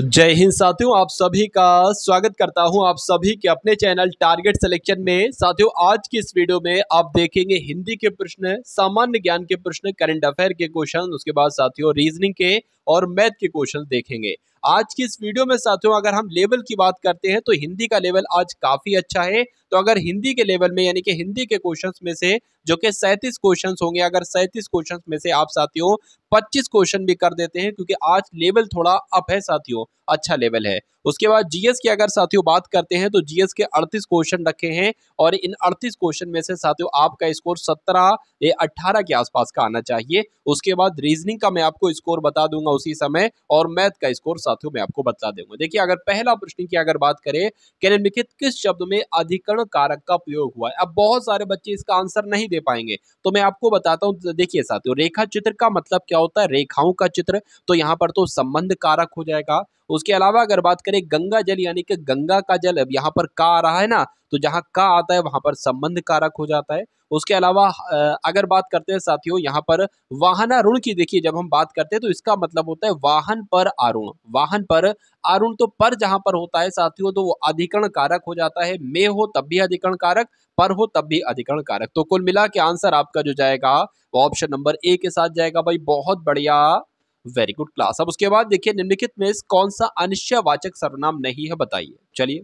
जय हिंद साथियों आप सभी का स्वागत करता हूं आप सभी के अपने चैनल टारगेट सिलेक्शन में साथियों आज की इस वीडियो में आप देखेंगे हिंदी के प्रश्न सामान्य ज्ञान के प्रश्न करंट अफेयर के क्वेश्चन उसके बाद साथियों रीजनिंग के और मैथ के क्वेश्चन देखेंगे आज की इस वीडियो में साथियों अगर हम लेवल की बात करते हैं तो हिंदी का लेवल आज काफ़ी अच्छा है तो अगर हिंदी के लेवल में यानी कि हिंदी के क्वेश्चन में से जो कि सैंतीस क्वेश्चन होंगे अगर सैंतीस क्वेश्चन में से आप साथियों पच्चीस क्वेश्चन भी कर देते हैं क्योंकि आज लेवल थोड़ा अप है साथियों अच्छा लेवल है उसके बाद जीएस की अगर साथियों बात करते हैं तो जीएस के 38 क्वेश्चन रखे हैं और इन 38 क्वेश्चन में से साथियों आपका स्कोर 17 या 18 के आसपास का आना चाहिए उसके बाद रीजनिंग का मैं आपको स्कोर बता दूंगा उसी समय और मैथ का स्कोर साथ साथियों मैं आपको बता दूंगा देखिए अगर पहला प्रश्न की अगर बात करें कि निम्नलिखित किस शब्द में अधिकरण कारक का प्रयोग हुआ है अब बहुत सारे बच्चे इसका आंसर नहीं दे पाएंगे तो मैं आपको बताता हूँ देखिए साथियों रेखा चित्र का मतलब क्या होता है रेखाओं का चित्र तो यहाँ पर तो संबंध कारक हो जाएगा उसके अलावा अगर बात करें गंगा जल यानी कि गंगा का जल अब यहाँ पर का आ रहा है ना तो जहाँ का आता है वहां पर संबंध कारक हो जाता है उसके अलावा अगर बात करते हैं साथियों यहाँ पर वाहना ऋण की देखिए जब हम बात करते हैं तो इसका मतलब होता है वाहन पर आरुण वाहन पर आरुण तो पर जहां पर होता है साथियों तो वो अधिकरण कारक हो जाता है मे हो तब भी अधिकरण कारक पर हो तब भी अधिकरण कारक तो कुल मिला के आंसर आपका जो जाएगा वो ऑप्शन नंबर ए के साथ जाएगा भाई बहुत बढ़िया वेरी गुड क्लास अब उसके बाद देखिए निम्नलिखित में कौन सा अनिश्चयवाचक सर्वनाम नहीं है बताइए चलिए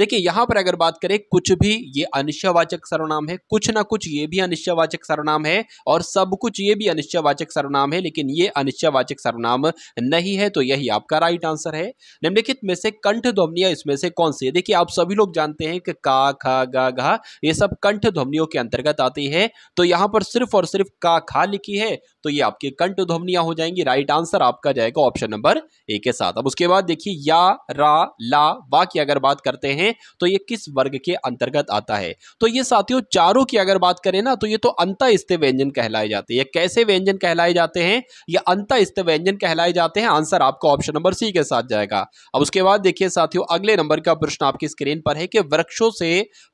देखिए यहां पर अगर बात करें कुछ भी ये अनिश्चयवाचक सर्वनाम है कुछ ना कुछ ये भी अनिश्चयवाचक सर्वनाम है और सब कुछ ये भी अनिश्चयवाचक सर्वनाम है लेकिन ये अनिश्चयवाचक सर्वनाम नहीं है तो यही आपका राइट आंसर है निम्नलिखित में से कंठ ध्वनिया इसमें से कौन सी है देखिए आप सभी लोग जानते हैं कि का खा गा घा ये सब कंठ ध्वनियों के अंतर्गत आती है तो यहां पर सिर्फ और सिर्फ का खा लिखी है तो ये आपकी कंठ ध्वनिया हो जाएंगी राइट आंसर आपका जाएगा ऑप्शन नंबर ए के साथ अब उसके बाद देखिए या रा ला वा की अगर बात करते हैं हैं तो ये किस वर्ग के अंतर्गत आता है तो ये साथियों चारों की अगर बात करें ना तो ये तो अंतःस्थ व्यंजन कहलाए जाते हैं कैसे व्यंजन कहलाए जाते हैं ये अंतःस्थ व्यंजन कहलाए जाते हैं आंसर आपको ऑप्शन नंबर सी के साथ जाएगा अब उसके बाद देखिए साथियों अगले नंबर का प्रश्न आपकी स्क्रीन पर है कि वृक्षों से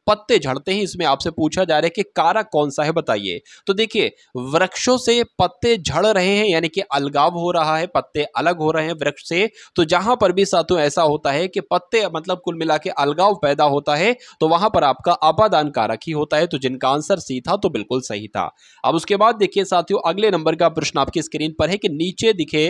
पत्ते झड़ते हैं इसमें आपसे पूछा जा रहा है कि कारक कौन सा है बताइए तो देखिए वृक्षों से पत्ते झड़ रहे हैं यानी कि अलगाव हो रहा है पत्ते अलग हो रहे हैं वृक्ष से तो जहां पर भी साथियों ऐसा होता है कि पत्ते मतलब कुल मिला के अलग अलगाव पैदा होता है तो वहां पर आपका आपादान कारक ही होता है तो जिनका आंसर सी था तो बिल्कुल सही था अब उसके बाद देखिए साथियों अगले नंबर का प्रश्न आपकी स्क्रीन पर है कि नीचे दिखे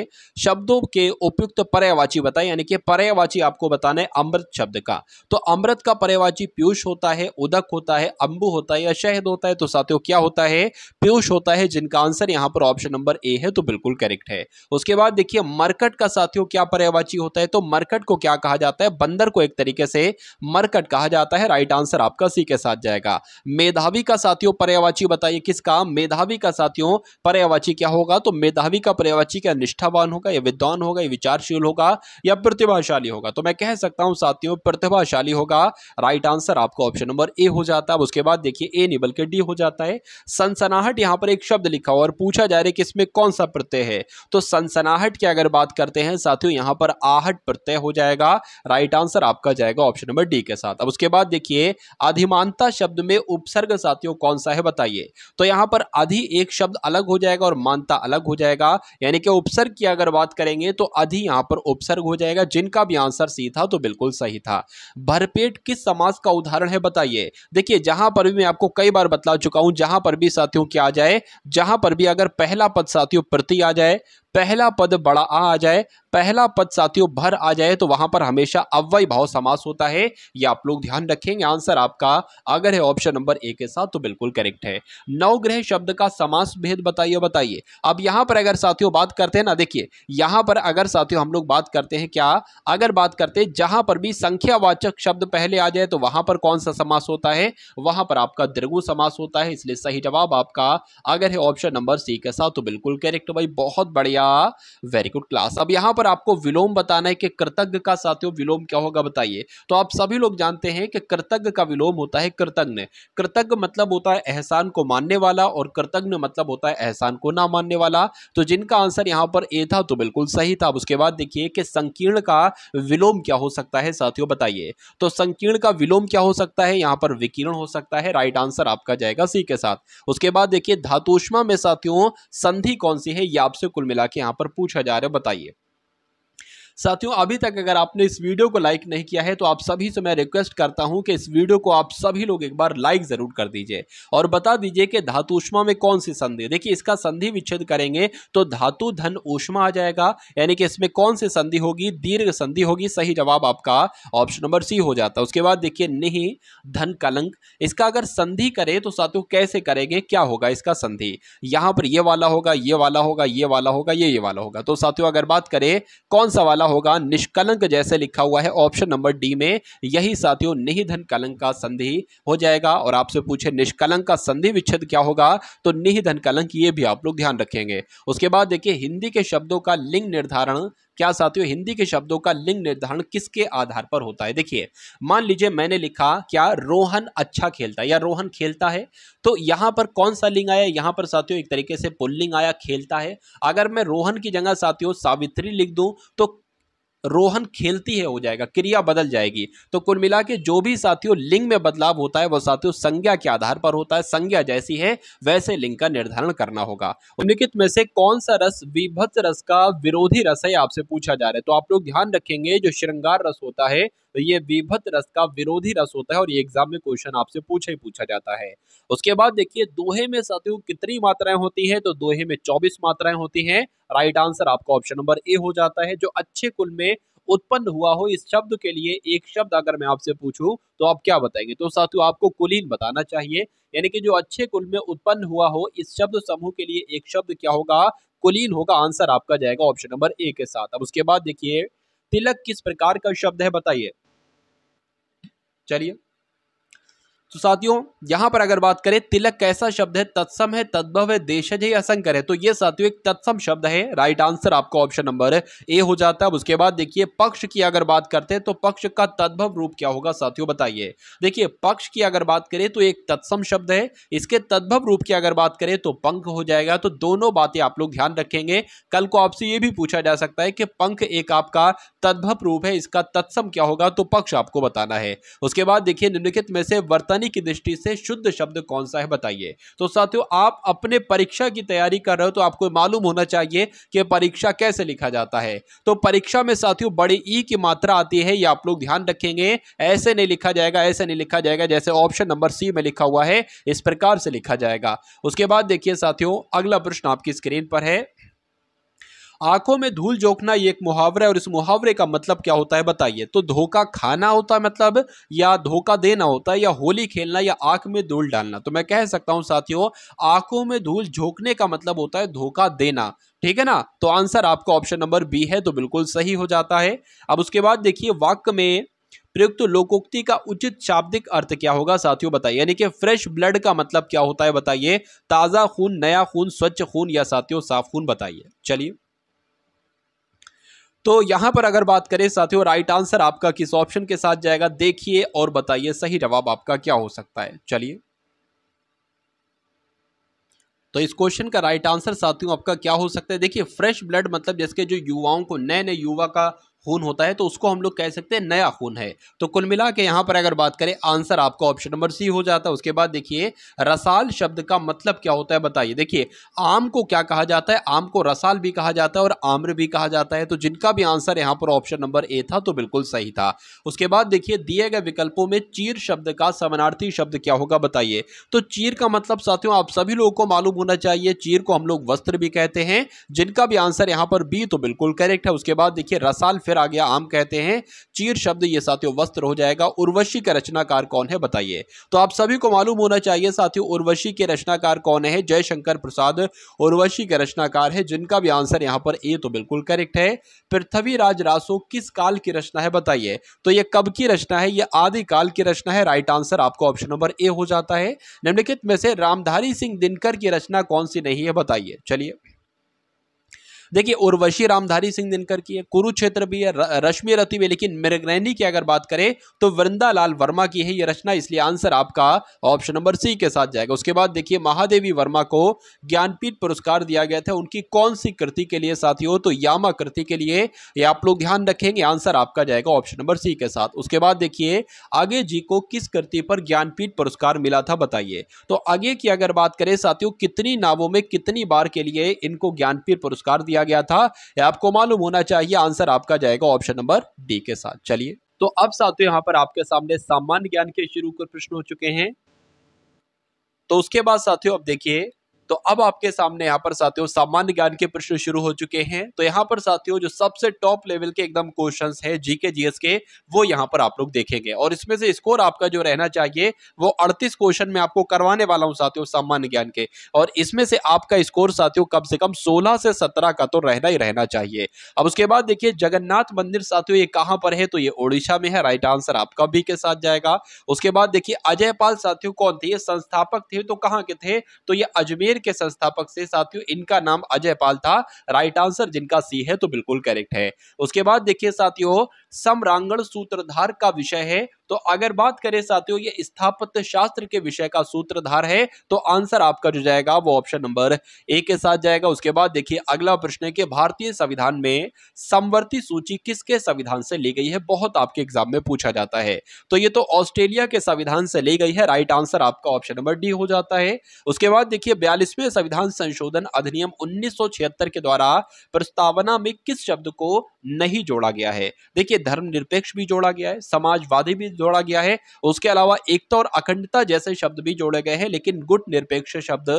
शब्दों के उपयुक्त पर्यावाची बताए यानी कि पर्यावाची आपको बताना है अमृत शब्द का तो अमृत का पर्यावाची पीयूष होता है उदक होता है अम्बू होता है या शहद होता है तो साथियों क्या होता है पीयूष होता है जिनका आंसर यहां पर ऑप्शन नंबर ए है तो बिल्कुल करेक्ट है उसके बाद देखिए मरकट का साथियों क्या पर्यावाची होता है तो मरकट को क्या कहा जाता है बंदर को एक तरीके से मरकट कहा जाता है राइट आंसर आपका सी के साथ जाएगा मेधावी का साथियों पर्यावाची बताइए किसका मेधावी का साथियों पर्यावाची क्या होगा तो मेधावी का पर्यावाची क्या निष्ठावान होगा या विद्वान होगा या विचारशील होगा या प्रतिभाशाली होगा तो मैं कह सकता हूँ साथियों प्रतिभाशाली होगा राइट आंसर आपका ऑप्शन नंबर ए हो जाता है उसके बाद देखिए ए नहीं बल्कि डी हो जाता है सनसनाहट यहां पर एक शब्द लिखा हुआ और पूछा जा रहा है कि इसमें कौन सा प्रत्यय है तो सनसनाहट की अगर बात करते हैं साथियों यहां पर आहट प्रत्यय हो जाएगा राइट आंसर आपका जाएगा ऑप्शन नंबर डी के साथ अब उसके बाद देखिए अधिमानता शब्द में उपसर्ग साथियों कौन सा है बताइए तो यहां पर अधि एक शब्द अलग हो जाएगा और मानता अलग हो जाएगा यानी कि उपसर्ग की अगर बात करेंगे तो अधि यहां पर उपसर्ग हो जाएगा जिनका भी आंसर सी था तो बिल्कुल सही था भरपेट किस समाज का उदाहरण है बताइए देखिए जहां पर भी मैं आपको कई बार बतला चुका हूं जहां पर भी साथियों क्या आ जाए जहां पर भी अगर पहला पद साथियों प्रति आ जाए पहला पद बड़ा आ आ जाए पहला पद साथियों भर आ जाए तो वहां पर हमेशा अव्वय भाव समास होता है ये आप लोग ध्यान रखेंगे आंसर आपका अगर है ऑप्शन नंबर ए के साथ तो बिल्कुल करेक्ट है नवग्रह शब्द का समास भेद बताइए बताइए अब यहां पर अगर साथियों बात करते हैं ना देखिए यहां पर अगर साथियों हम लोग बात करते हैं क्या अगर बात करते हैं जहां पर भी संख्यावाचक शब्द पहले आ जाए तो वहां पर कौन सा समास होता है वहां पर आपका दृगु समास होता है इसलिए सही जवाब आपका अगर है ऑप्शन नंबर सी के साथ तो बिल्कुल करेक्ट भाई बहुत बढ़िया गया वेरी गुड क्लास अब यहां पर आपको विलोम बताना है कि कृतज्ञ का साथियों विलोम क्या होगा बताइए तो आप सभी लोग जानते हैं कि कृतज्ञ का विलोम होता है कृतज्ञ कृतज्ञ मतलब होता है एहसान को मानने वाला और कृतज्ञ मतलब होता है एहसान को ना मानने वाला तो जिनका आंसर यहां पर ए था तो बिल्कुल सही था उसके बाद देखिए कि संकीर्ण का विलोम क्या हो सकता है साथियों बताइए तो संकीर्ण का विलोम क्या हो सकता है यहां पर विकीर्ण हो सकता है राइट आंसर आपका जाएगा सी के साथ उसके बाद देखिए धातुष्मा में साथियों संधि कौन सी है यह आपसे कुल मिला यहाँ पर पूछा जा रहा है बताइए साथियों अभी तक अगर आपने इस वीडियो को लाइक नहीं किया है तो आप सभी से मैं रिक्वेस्ट करता हूं कि इस वीडियो को आप सभी लोग एक बार लाइक ज़रूर कर दीजिए और बता दीजिए कि धातु ऊष्मा में कौन सी संधि देखिए इसका संधि विच्छेद करेंगे तो धातु धन ऊष्मा आ जाएगा यानी कि इसमें कौन सी संधि होगी दीर्घ संधि होगी सही जवाब आपका ऑप्शन नंबर सी हो जाता है उसके बाद देखिए नहीं धन कलंक इसका अगर संधि करें तो साथियों कैसे करेंगे क्या होगा इसका संधि यहां पर ये वाला होगा ये वाला होगा ये वाला होगा ये ये वाला होगा तो साथियों अगर बात करें कौन सा वाला होगा निष्कलंक जैसे लिखा हुआ है ऑप्शन नंबर डी में यही साथियों निहिधन कलंक का संधि हो जाएगा और आपसे पूछे निष्कलंक का संधि विच्छेद क्या होगा तो निहिधन कलंक ये भी आप लोग ध्यान रखेंगे उसके बाद देखिए हिंदी के शब्दों का लिंग निर्धारण क्या साथियों हिंदी के शब्दों का लिंग निर्धारण किसके आधार पर होता है देखिए मान लीजिए मैंने लिखा क्या रोहन अच्छा खेलता है या रोहन खेलता है तो यहां पर कौन सा लिंग आया यहां पर साथियों एक तरीके से पुल्लिंग आया खेलता है अगर मैं रोहन की जगह साथियों सावित्री लिख दूं तो रोहन खेलती है हो जाएगा क्रिया बदल जाएगी तो कुल मिला के जो भी साथियों लिंग में बदलाव होता है वह साथियों संज्ञा के आधार पर होता है संज्ञा जैसी है वैसे लिंग का निर्धारण करना होगा निम्नलिखित में से कौन सा रस विभत्स रस का विरोधी रस है आपसे पूछा जा रहा है तो आप लोग ध्यान रखेंगे जो श्रृंगार रस होता है तो ये विभत रस का विरोधी रस होता है और ये एग्जाम में क्वेश्चन आपसे पूछा ही पूछा जाता है उसके बाद देखिए दोहे में सतयुग कितनी मात्राएं होती है तो दोहे में चौबीस मात्राएं होती है राइट आंसर आपका ऑप्शन नंबर ए हो जाता है जो अच्छे कुल में उत्पन्न हुआ हो इस शब्द के लिए एक शब्द अगर मैं आपसे पूछूं तो आप क्या बताएंगे तो साथियों आपको कुलीन बताना चाहिए यानी कि जो अच्छे कुल में उत्पन्न हुआ हो इस शब्द समूह के लिए एक शब्द क्या होगा कुलीन होगा आंसर आपका जाएगा ऑप्शन नंबर ए के साथ अब उसके बाद देखिए तिलक किस प्रकार का शब्द है बताइए Charia. तो साथियों यहां पर अगर बात करें तिलक कैसा शब्द है तत्सम है तद्भव है देशज है या संकर है तो ये साथियों एक तत्सम शब्द है राइट आंसर आपका ऑप्शन नंबर ए हो जाता है अब उसके बाद देखिए पक्ष की अगर बात करते हैं तो पक्ष का तद्भव रूप क्या होगा साथियों बताइए देखिए पक्ष की अगर बात करें तो एक तत्सम शब्द है इसके तद्भव रूप की अगर बात करें तो पंख हो जाएगा तो दोनों बातें आप लोग ध्यान रखेंगे कल को आपसे ये भी पूछा जा सकता है कि पंख एक आपका तद्भव रूप है इसका तत्सम क्या होगा तो पक्ष आपको बताना है उसके बाद देखिए निम्नलिखित में से वर्तनी तैयारी की दृष्टि से शुद्ध शब्द कौन सा है बताइए तो साथियों आप अपने परीक्षा की तैयारी कर रहे हो तो आपको मालूम होना चाहिए कि परीक्षा कैसे लिखा जाता है तो परीक्षा में साथियों बड़ी ई की मात्रा आती है ये आप लोग ध्यान रखेंगे ऐसे नहीं लिखा जाएगा ऐसे नहीं लिखा जाएगा जैसे ऑप्शन नंबर सी में लिखा हुआ है इस प्रकार से लिखा जाएगा उसके बाद देखिए साथियों अगला प्रश्न आपकी स्क्रीन पर है आंखों में धूल झोंकना ये एक मुहावरा है और इस मुहावरे का मतलब क्या होता है बताइए तो धोखा खाना होता है मतलब या धोखा देना होता है या होली खेलना या आंख में धूल डालना तो मैं कह सकता हूं साथियों आंखों में धूल झोंकने का मतलब होता है धोखा देना ठीक है ना तो आंसर आपका ऑप्शन नंबर बी है तो बिल्कुल सही हो जाता है अब उसके बाद देखिए वाक्य में प्रयुक्त लोकोक्ति का उचित शाब्दिक अर्थ क्या होगा साथियों बताइए यानी कि फ्रेश ब्लड का मतलब क्या होता है बताइए ताज़ा खून नया खून स्वच्छ खून या साथियों साफ खून बताइए चलिए तो यहां पर अगर बात करें साथियों राइट आंसर आपका किस ऑप्शन के साथ जाएगा देखिए और बताइए सही जवाब आपका क्या हो सकता है चलिए तो इस क्वेश्चन का राइट आंसर साथियों आपका क्या हो सकता है देखिए फ्रेश ब्लड मतलब जैसे जो युवाओं को नए नए युवा का खून होता है तो उसको हम लोग कह सकते हैं नया खून है तो कुल मिला के यहाँ पर अगर बात करें आंसर आपका ऑप्शन नंबर सी हो जाता है उसके बाद देखिए रसाल शब्द का मतलब क्या होता है बताइए देखिए आम को क्या कहा जाता है आम को रसाल भी कहा जाता है और आम्र भी कहा जाता है तो जिनका भी आंसर यहाँ पर ऑप्शन नंबर ए था तो बिल्कुल सही था उसके बाद देखिए दिए गए विकल्पों में चीर शब्द का समानार्थी शब्द क्या होगा बताइए तो चीर का मतलब साथियों आप सभी लोगों को मालूम होना चाहिए चीर को हम लोग वस्त्र भी कहते हैं जिनका भी आंसर यहाँ पर बी तो बिल्कुल करेक्ट है उसके बाद देखिए रसाल फिर फिर आ गया आम कहते हैं चीर शब्द ये साथियों वस्त्र हो जाएगा उर्वशी का रचनाकार कौन है बताइए तो आप सभी को मालूम होना चाहिए साथियों उर्वशी के रचनाकार कौन है जयशंकर प्रसाद उर्वशी के रचनाकार है जिनका भी आंसर यहाँ पर ए तो बिल्कुल करेक्ट है पृथ्वी राज रासो किस काल की रचना है बताइए तो ये कब की रचना है ये आदि काल की रचना है राइट आंसर आपको ऑप्शन नंबर ए हो जाता है निम्नलिखित में से रामधारी सिंह दिनकर की रचना कौन सी नहीं है बताइए चलिए देखिए उर्वशी रामधारी सिंह दिनकर की है कुरुक्षेत्र भी है रश्मि रति भी लेकिन मृगनैनी की अगर बात करें तो वृंदा लाल वर्मा की है ये रचना इसलिए आंसर आपका ऑप्शन नंबर सी के साथ जाएगा उसके बाद देखिए महादेवी वर्मा को ज्ञानपीठ पुरस्कार दिया गया था उनकी कौन सी कृति के लिए साथियों तो यामा कृति के लिए ये आप लोग ध्यान रखेंगे आंसर आपका जाएगा ऑप्शन नंबर सी के साथ उसके बाद देखिए आगे जी को किस कृति पर ज्ञानपीठ पुरस्कार मिला था बताइए तो आगे की अगर बात करें साथियों कितनी नावों में कितनी बार के लिए इनको ज्ञानपीठ पुरस्कार दिया किया गया था आपको मालूम होना चाहिए आंसर आपका जाएगा ऑप्शन नंबर डी के साथ चलिए तो अब साथियों यहाँ पर आपके सामने सामान्य ज्ञान के शुरू कर प्रश्न हो चुके हैं तो उसके बाद साथियों अब देखिए तो अब आपके सामने यहाँ पर साथियों सामान्य ज्ञान के प्रश्न शुरू हो चुके हैं तो यहाँ पर साथियों जो सबसे टॉप लेवल के एकदम क्वेश्चन है जीके जीएस के वो यहाँ पर आप लोग देखेंगे और इसमें से स्कोर आपका जो रहना चाहिए वो अड़तीस क्वेश्चन में आपको करवाने वाला हूँ साथियों सामान्य ज्ञान के और इसमें से आपका स्कोर साथियों कम से कम सोलह से सत्रह का तो रहना ही रहना चाहिए अब उसके बाद देखिए जगन्नाथ मंदिर साथियों ये कहाँ पर है तो ये ओडिशा में है राइट आंसर आपका भी के साथ जाएगा उसके बाद देखिए अजयपाल साथियों कौन थे ये संस्थापक थे तो कहाँ के थे तो ये अजमेर पेर के संस्थापक से साथियों इनका नाम अजय पाल था राइट आंसर जिनका सी है तो बिल्कुल करेक्ट है उसके बाद देखिए साथियों सम्रांगण सूत्रधार का विषय है तो अगर बात करें साथियों ये स्थापत्य शास्त्र के विषय का सूत्रधार है तो आंसर आपका जो जाएगा वो ऑप्शन नंबर ए के साथ जाएगा उसके बाद देखिए अगला प्रश्न है कि भारतीय संविधान में समवर्ती सूची किसके संविधान से ली गई है बहुत आपके एग्जाम में पूछा जाता है तो ये तो ऑस्ट्रेलिया के संविधान से ली गई है राइट आंसर आपका ऑप्शन नंबर डी हो जाता है उसके बाद देखिए बयालीस अड़तीसवें संविधान संशोधन अधिनियम उन्नीस के द्वारा प्रस्तावना में किस शब्द को नहीं जोड़ा गया है देखिए धर्मनिरपेक्ष भी जोड़ा गया है समाजवादी भी जोड़ा गया है उसके अलावा एकता और अखंडता जैसे शब्द भी जोड़े गए हैं लेकिन गुट निरपेक्ष शब्द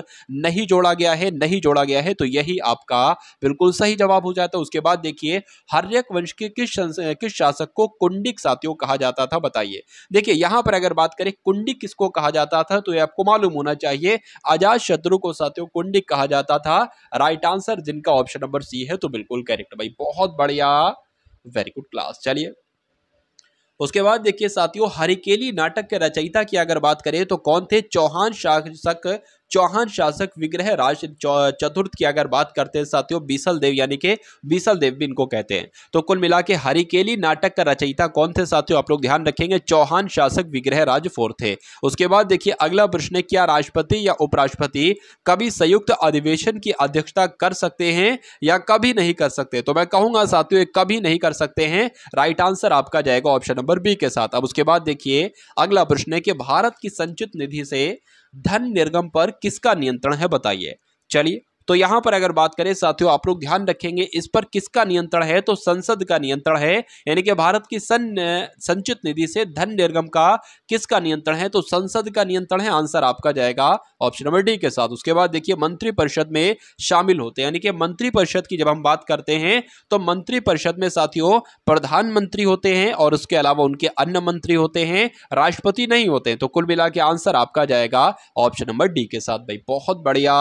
नहीं जोड़ा गया है नहीं जोड़ा गया है तो यही आपका बिल्कुल सही जवाब हो जाता है उसके बाद देखिए हर्यक वंश के किस किस शासक को कुंडिक साथियों कहा जाता था बताइए देखिए यहां पर अगर बात करें कुंडिक किसको कहा जाता था तो ये आपको मालूम होना चाहिए आजाद शत्रु को साथियों कुंडिक कहा जाता था राइट आंसर जिनका ऑप्शन नंबर सी है तो बिल्कुल करेक्ट भाई बहुत बढ़िया वेरी गुड क्लास चलिए उसके बाद देखिए साथियों हरिकेली नाटक के रचयिता की अगर बात करें तो कौन थे चौहान शासक चौहान शासक विग्रह राज चतुर्थ की अगर बात करते हैं साथियों बीसल देव यानी कि बीसल देव भी इनको कहते हैं तो कुल मिला के हरिकेली नाटक का रचयिता कौन थे साथियों आप लोग ध्यान रखेंगे चौहान शासक विग्रह राज फोर थे उसके बाद देखिए अगला प्रश्न क्या राष्ट्रपति या उपराष्ट्रपति कभी संयुक्त अधिवेशन की अध्यक्षता कर सकते हैं या कभी नहीं कर सकते तो मैं कहूंगा साथियों कभी नहीं कर सकते हैं राइट आंसर आपका जाएगा ऑप्शन नंबर बी के साथ अब उसके बाद देखिए अगला प्रश्न है कि भारत की संचित निधि से धन निर्गम पर किसका नियंत्रण है बताइए चलिए तो यहां पर अगर बात करें साथियों आप लोग ध्यान रखेंगे इस पर किसका नियंत्रण है तो संसद का नियंत्रण है यानी कि भारत की सन संचित निधि से धन निर्गम का किसका नियंत्रण है तो संसद का नियंत्रण है आंसर आपका जाएगा ऑप्शन नंबर डी के साथ उसके बाद देखिए मंत्रिपरिषद में शामिल होते हैं यानी कि मंत्रिपरिषद की जब हम बात करते हैं तो मंत्रिपरिषद में साथियों प्रधानमंत्री होते हैं और उसके अलावा उनके अन्य मंत्री होते हैं राष्ट्रपति नहीं होते तो कुल मिला के आंसर आपका जाएगा ऑप्शन नंबर डी के साथ भाई बहुत बढ़िया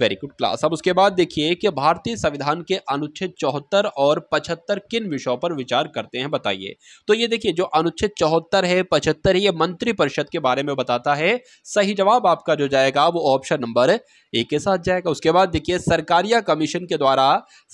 वेरी गुड क्लास अब उसके बाद देखिए कि भारतीय संविधान के अनुच्छेद चौहत्तर और पचहत्तर किन विषयों पर विचार करते हैं बताइए तो ये देखिए जो अनुच्छेद चौहत्तर है पचहत्तर है ये मंत्रिपरिषद के बारे में बताता है सही जवाब आपका जो जाएगा वो ऑप्शन नंबर ए के साथ जाएगा उसके बाद देखिए सरकारिया कमीशन के द्वारा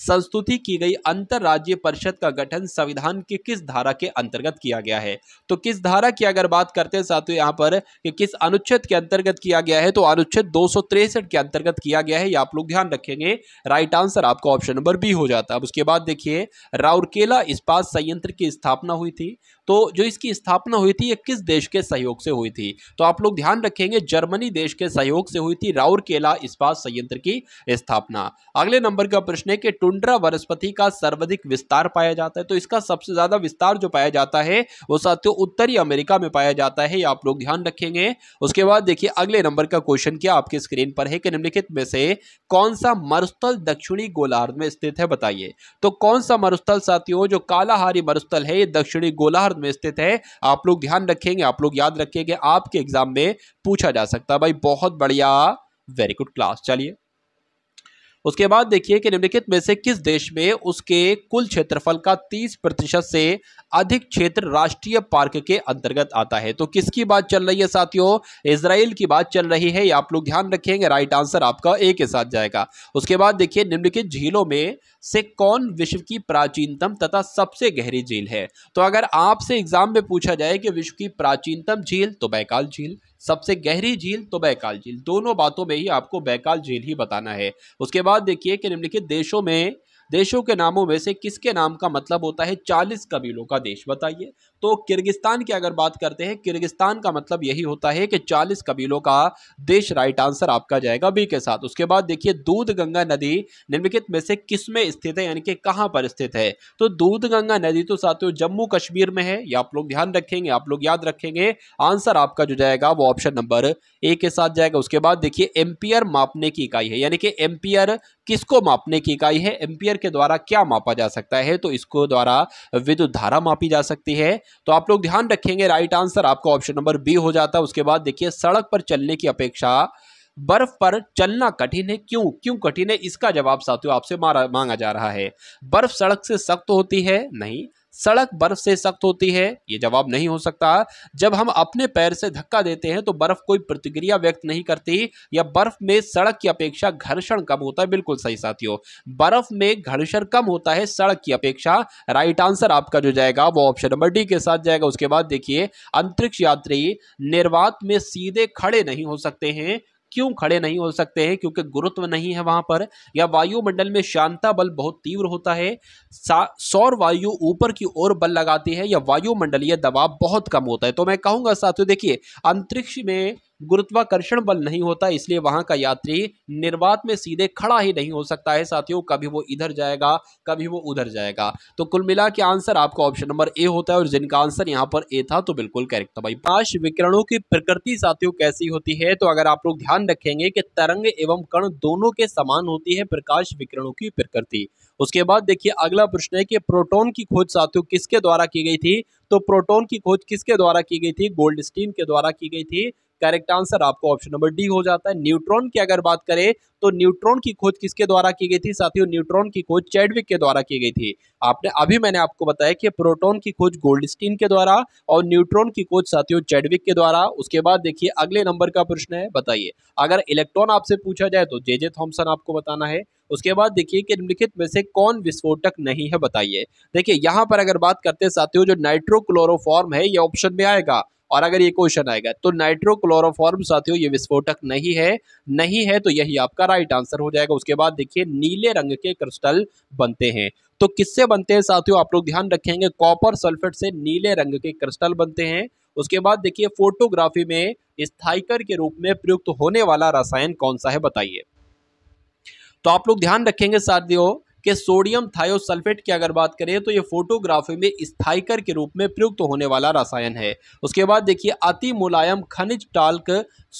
संस्तुति की गई अंतर्राज्यीय परिषद का गठन संविधान के किस धारा के अंतर्गत किया गया है तो किस धारा की अगर बात करते हैं साथ यहाँ पर कि किस अनुच्छेद के अंतर्गत किया गया है तो अनुच्छेद दो के अंतर्गत किया किया गया है ये आप लोग ध्यान रखेंगे राइट आंसर आपका ऑप्शन नंबर बी हो जाता है अब उसके बाद देखिए राउरकेला इस्पात संयंत्र की स्थापना हुई थी तो जो इसकी स्थापना हुई थी ये किस देश के सहयोग से हुई थी तो आप लोग ध्यान रखेंगे जर्मनी देश के सहयोग से हुई थी राउरकेला इस्पात संयंत्र की स्थापना अगले नंबर का प्रश्न है कि टुंड्रा वनस्पति का सर्वाधिक विस्तार पाया जाता है तो इसका सबसे ज्यादा विस्तार जो पाया जाता है वो साथियों उत्तरी अमेरिका में पाया जाता है ये आप लोग ध्यान रखेंगे उसके बाद देखिए अगले नंबर का क्वेश्चन क्या आपके स्क्रीन पर है कि निम्नलिखित में से कौन सा मरुस्थल दक्षिणी गोलार्ध में स्थित है बताइए तो कौन सा मरुस्थल साथियों जो कालाहारी मरुस्थल है ये दक्षिणी गोलार्ध में स्थित है आप लोग ध्यान रखेंगे आप लोग याद रखेंगे आपके एग्जाम में पूछा जा सकता है भाई बहुत बढ़िया वेरी गुड क्लास चलिए उसके बाद देखिए कि निम्नलिखित में से किस देश में उसके कुल क्षेत्रफल का 30 प्रतिशत से अधिक क्षेत्र राष्ट्रीय पार्क के अंतर्गत आता है तो किसकी बात चल रही है साथियों इसराइल की बात चल रही है ये आप लोग ध्यान रखेंगे राइट आंसर आपका ए के साथ जाएगा उसके बाद देखिए निम्नलिखित झीलों में से कौन विश्व की प्राचीनतम तथा सबसे गहरी झील है तो अगर आपसे एग्जाम में पूछा जाए कि विश्व की प्राचीनतम झील तो बैकाल झील सबसे गहरी झील तो बैकाल झील दोनों बातों में ही आपको बैकाल झील ही बताना है उसके बाद देखिए कि निम्नलिखित देशों में देशों के नामों में से किसके नाम का मतलब होता है चालीस कबीलों का देश बताइए तो किर्गिस्तान की अगर बात करते हैं किर्गिस्तान का मतलब यही होता है कि चालीस कबीलों का देश राइट आंसर आपका जाएगा बी के साथ उसके बाद देखिए दूध गंगा नदी निम्नलिखित में से किस में स्थित है यानी कि कहाँ पर स्थित है तो दूध गंगा नदी तो साथियों जम्मू कश्मीर में है ये आप लोग ध्यान रखेंगे आप लोग याद रखेंगे आंसर आपका जो जाएगा वो ऑप्शन नंबर ए के साथ जाएगा उसके बाद देखिए एम्पियर मापने की इकाई है यानी कि एम्पियर किसको मापने की इकाई है एम्पियर के द्वारा क्या मापा जा सकता है तो इसको द्वारा विद्युत धारा मापी जा सकती है तो आप लोग ध्यान रखेंगे राइट आंसर आपका ऑप्शन नंबर बी हो जाता है उसके बाद देखिए सड़क पर चलने की अपेक्षा बर्फ पर चलना कठिन है क्यों क्यों कठिन है इसका जवाब साथियों आपसे मांगा जा रहा है बर्फ सड़क से सख्त होती है नहीं सड़क बर्फ से सख्त होती है ये जवाब नहीं हो सकता जब हम अपने पैर से धक्का देते हैं तो बर्फ कोई प्रतिक्रिया व्यक्त नहीं करती या बर्फ में सड़क की अपेक्षा घर्षण कम होता है बिल्कुल सही साथियों बर्फ में घर्षण कम होता है सड़क की अपेक्षा राइट आंसर आपका जो जाएगा वो ऑप्शन नंबर डी के साथ जाएगा उसके बाद देखिए अंतरिक्ष यात्री निर्वात में सीधे खड़े नहीं हो सकते हैं क्यों खड़े नहीं हो सकते हैं क्योंकि गुरुत्व नहीं है वहां पर या वायुमंडल में शांता बल बहुत तीव्र होता है सौर वायु ऊपर की ओर बल लगाती है या वायुमंडलीय दबाव बहुत कम होता है तो मैं कहूंगा साथियों देखिए अंतरिक्ष में गुरुत्वाकर्षण बल नहीं होता इसलिए वहां का यात्री निर्वात में सीधे खड़ा ही नहीं हो सकता है साथियों कभी वो इधर जाएगा कभी वो उधर जाएगा तो कुल मिला के आंसर आपका ऑप्शन नंबर ए होता है और जिनका आंसर यहाँ पर ए था तो बिल्कुल करेक्ट था भाई पाश विकरणों की प्रकृति साथियों कैसी होती है तो अगर आप लोग ध्यान रखेंगे कि तरंग एवं कण दोनों के समान होती है प्रकाश विकरणों की प्रकृति उसके बाद देखिए अगला प्रश्न है कि प्रोटॉन की खोज साथियों किसके द्वारा की गई थी तो प्रोटॉन की खोज किसके द्वारा की गई थी गोल्डस्टीन के द्वारा की गई थी करेक्ट आंसर आपको ऑप्शन नंबर डी हो जाता है न्यूट्रॉन की अगर बात करें तो न्यूट्रॉन की खोज किसके द्वारा की गई थी साथियों न्यूट्रॉन की खोज चैडविक के द्वारा की गई थी आपने अभी मैंने आपको बताया कि प्रोटॉन की खोज गोल्डस्टीन के द्वारा और न्यूट्रॉन की खोज साथियों चैडविक के द्वारा उसके बाद देखिए अगले नंबर का प्रश्न है बताइए अगर इलेक्ट्रॉन आपसे पूछा जाए तो जे जे थॉम्सन आपको बताना है उसके बाद देखिए कि निम्नलिखित में से कौन विस्फोटक नहीं है बताइए देखिए यहां पर अगर बात करते साथियों जो नाइट्रोक्लोरोफॉर्म है ये ऑप्शन में आएगा और अगर ये क्वेश्चन आएगा तो नाइट्रोक्लोरोफॉर्म साथियों ये विस्फोटक नहीं है नहीं है तो यही आपका राइट आंसर हो जाएगा उसके बाद देखिए नीले रंग के क्रिस्टल बनते हैं तो किससे बनते हैं साथियों आप लोग ध्यान रखेंगे कॉपर सल्फेट से नीले रंग के क्रिस्टल बनते हैं उसके बाद देखिए फोटोग्राफी में स्थाइकर के रूप में प्रयुक्त होने वाला रसायन कौन सा है बताइए तो आप लोग ध्यान रखेंगे साथियों कि सोडियम थायोसल्फेट की अगर बात करें तो ये फोटोग्राफी में स्थायकर के रूप में प्रयुक्त होने वाला रसायन है उसके बाद देखिए अति मुलायम खनिज टाल्क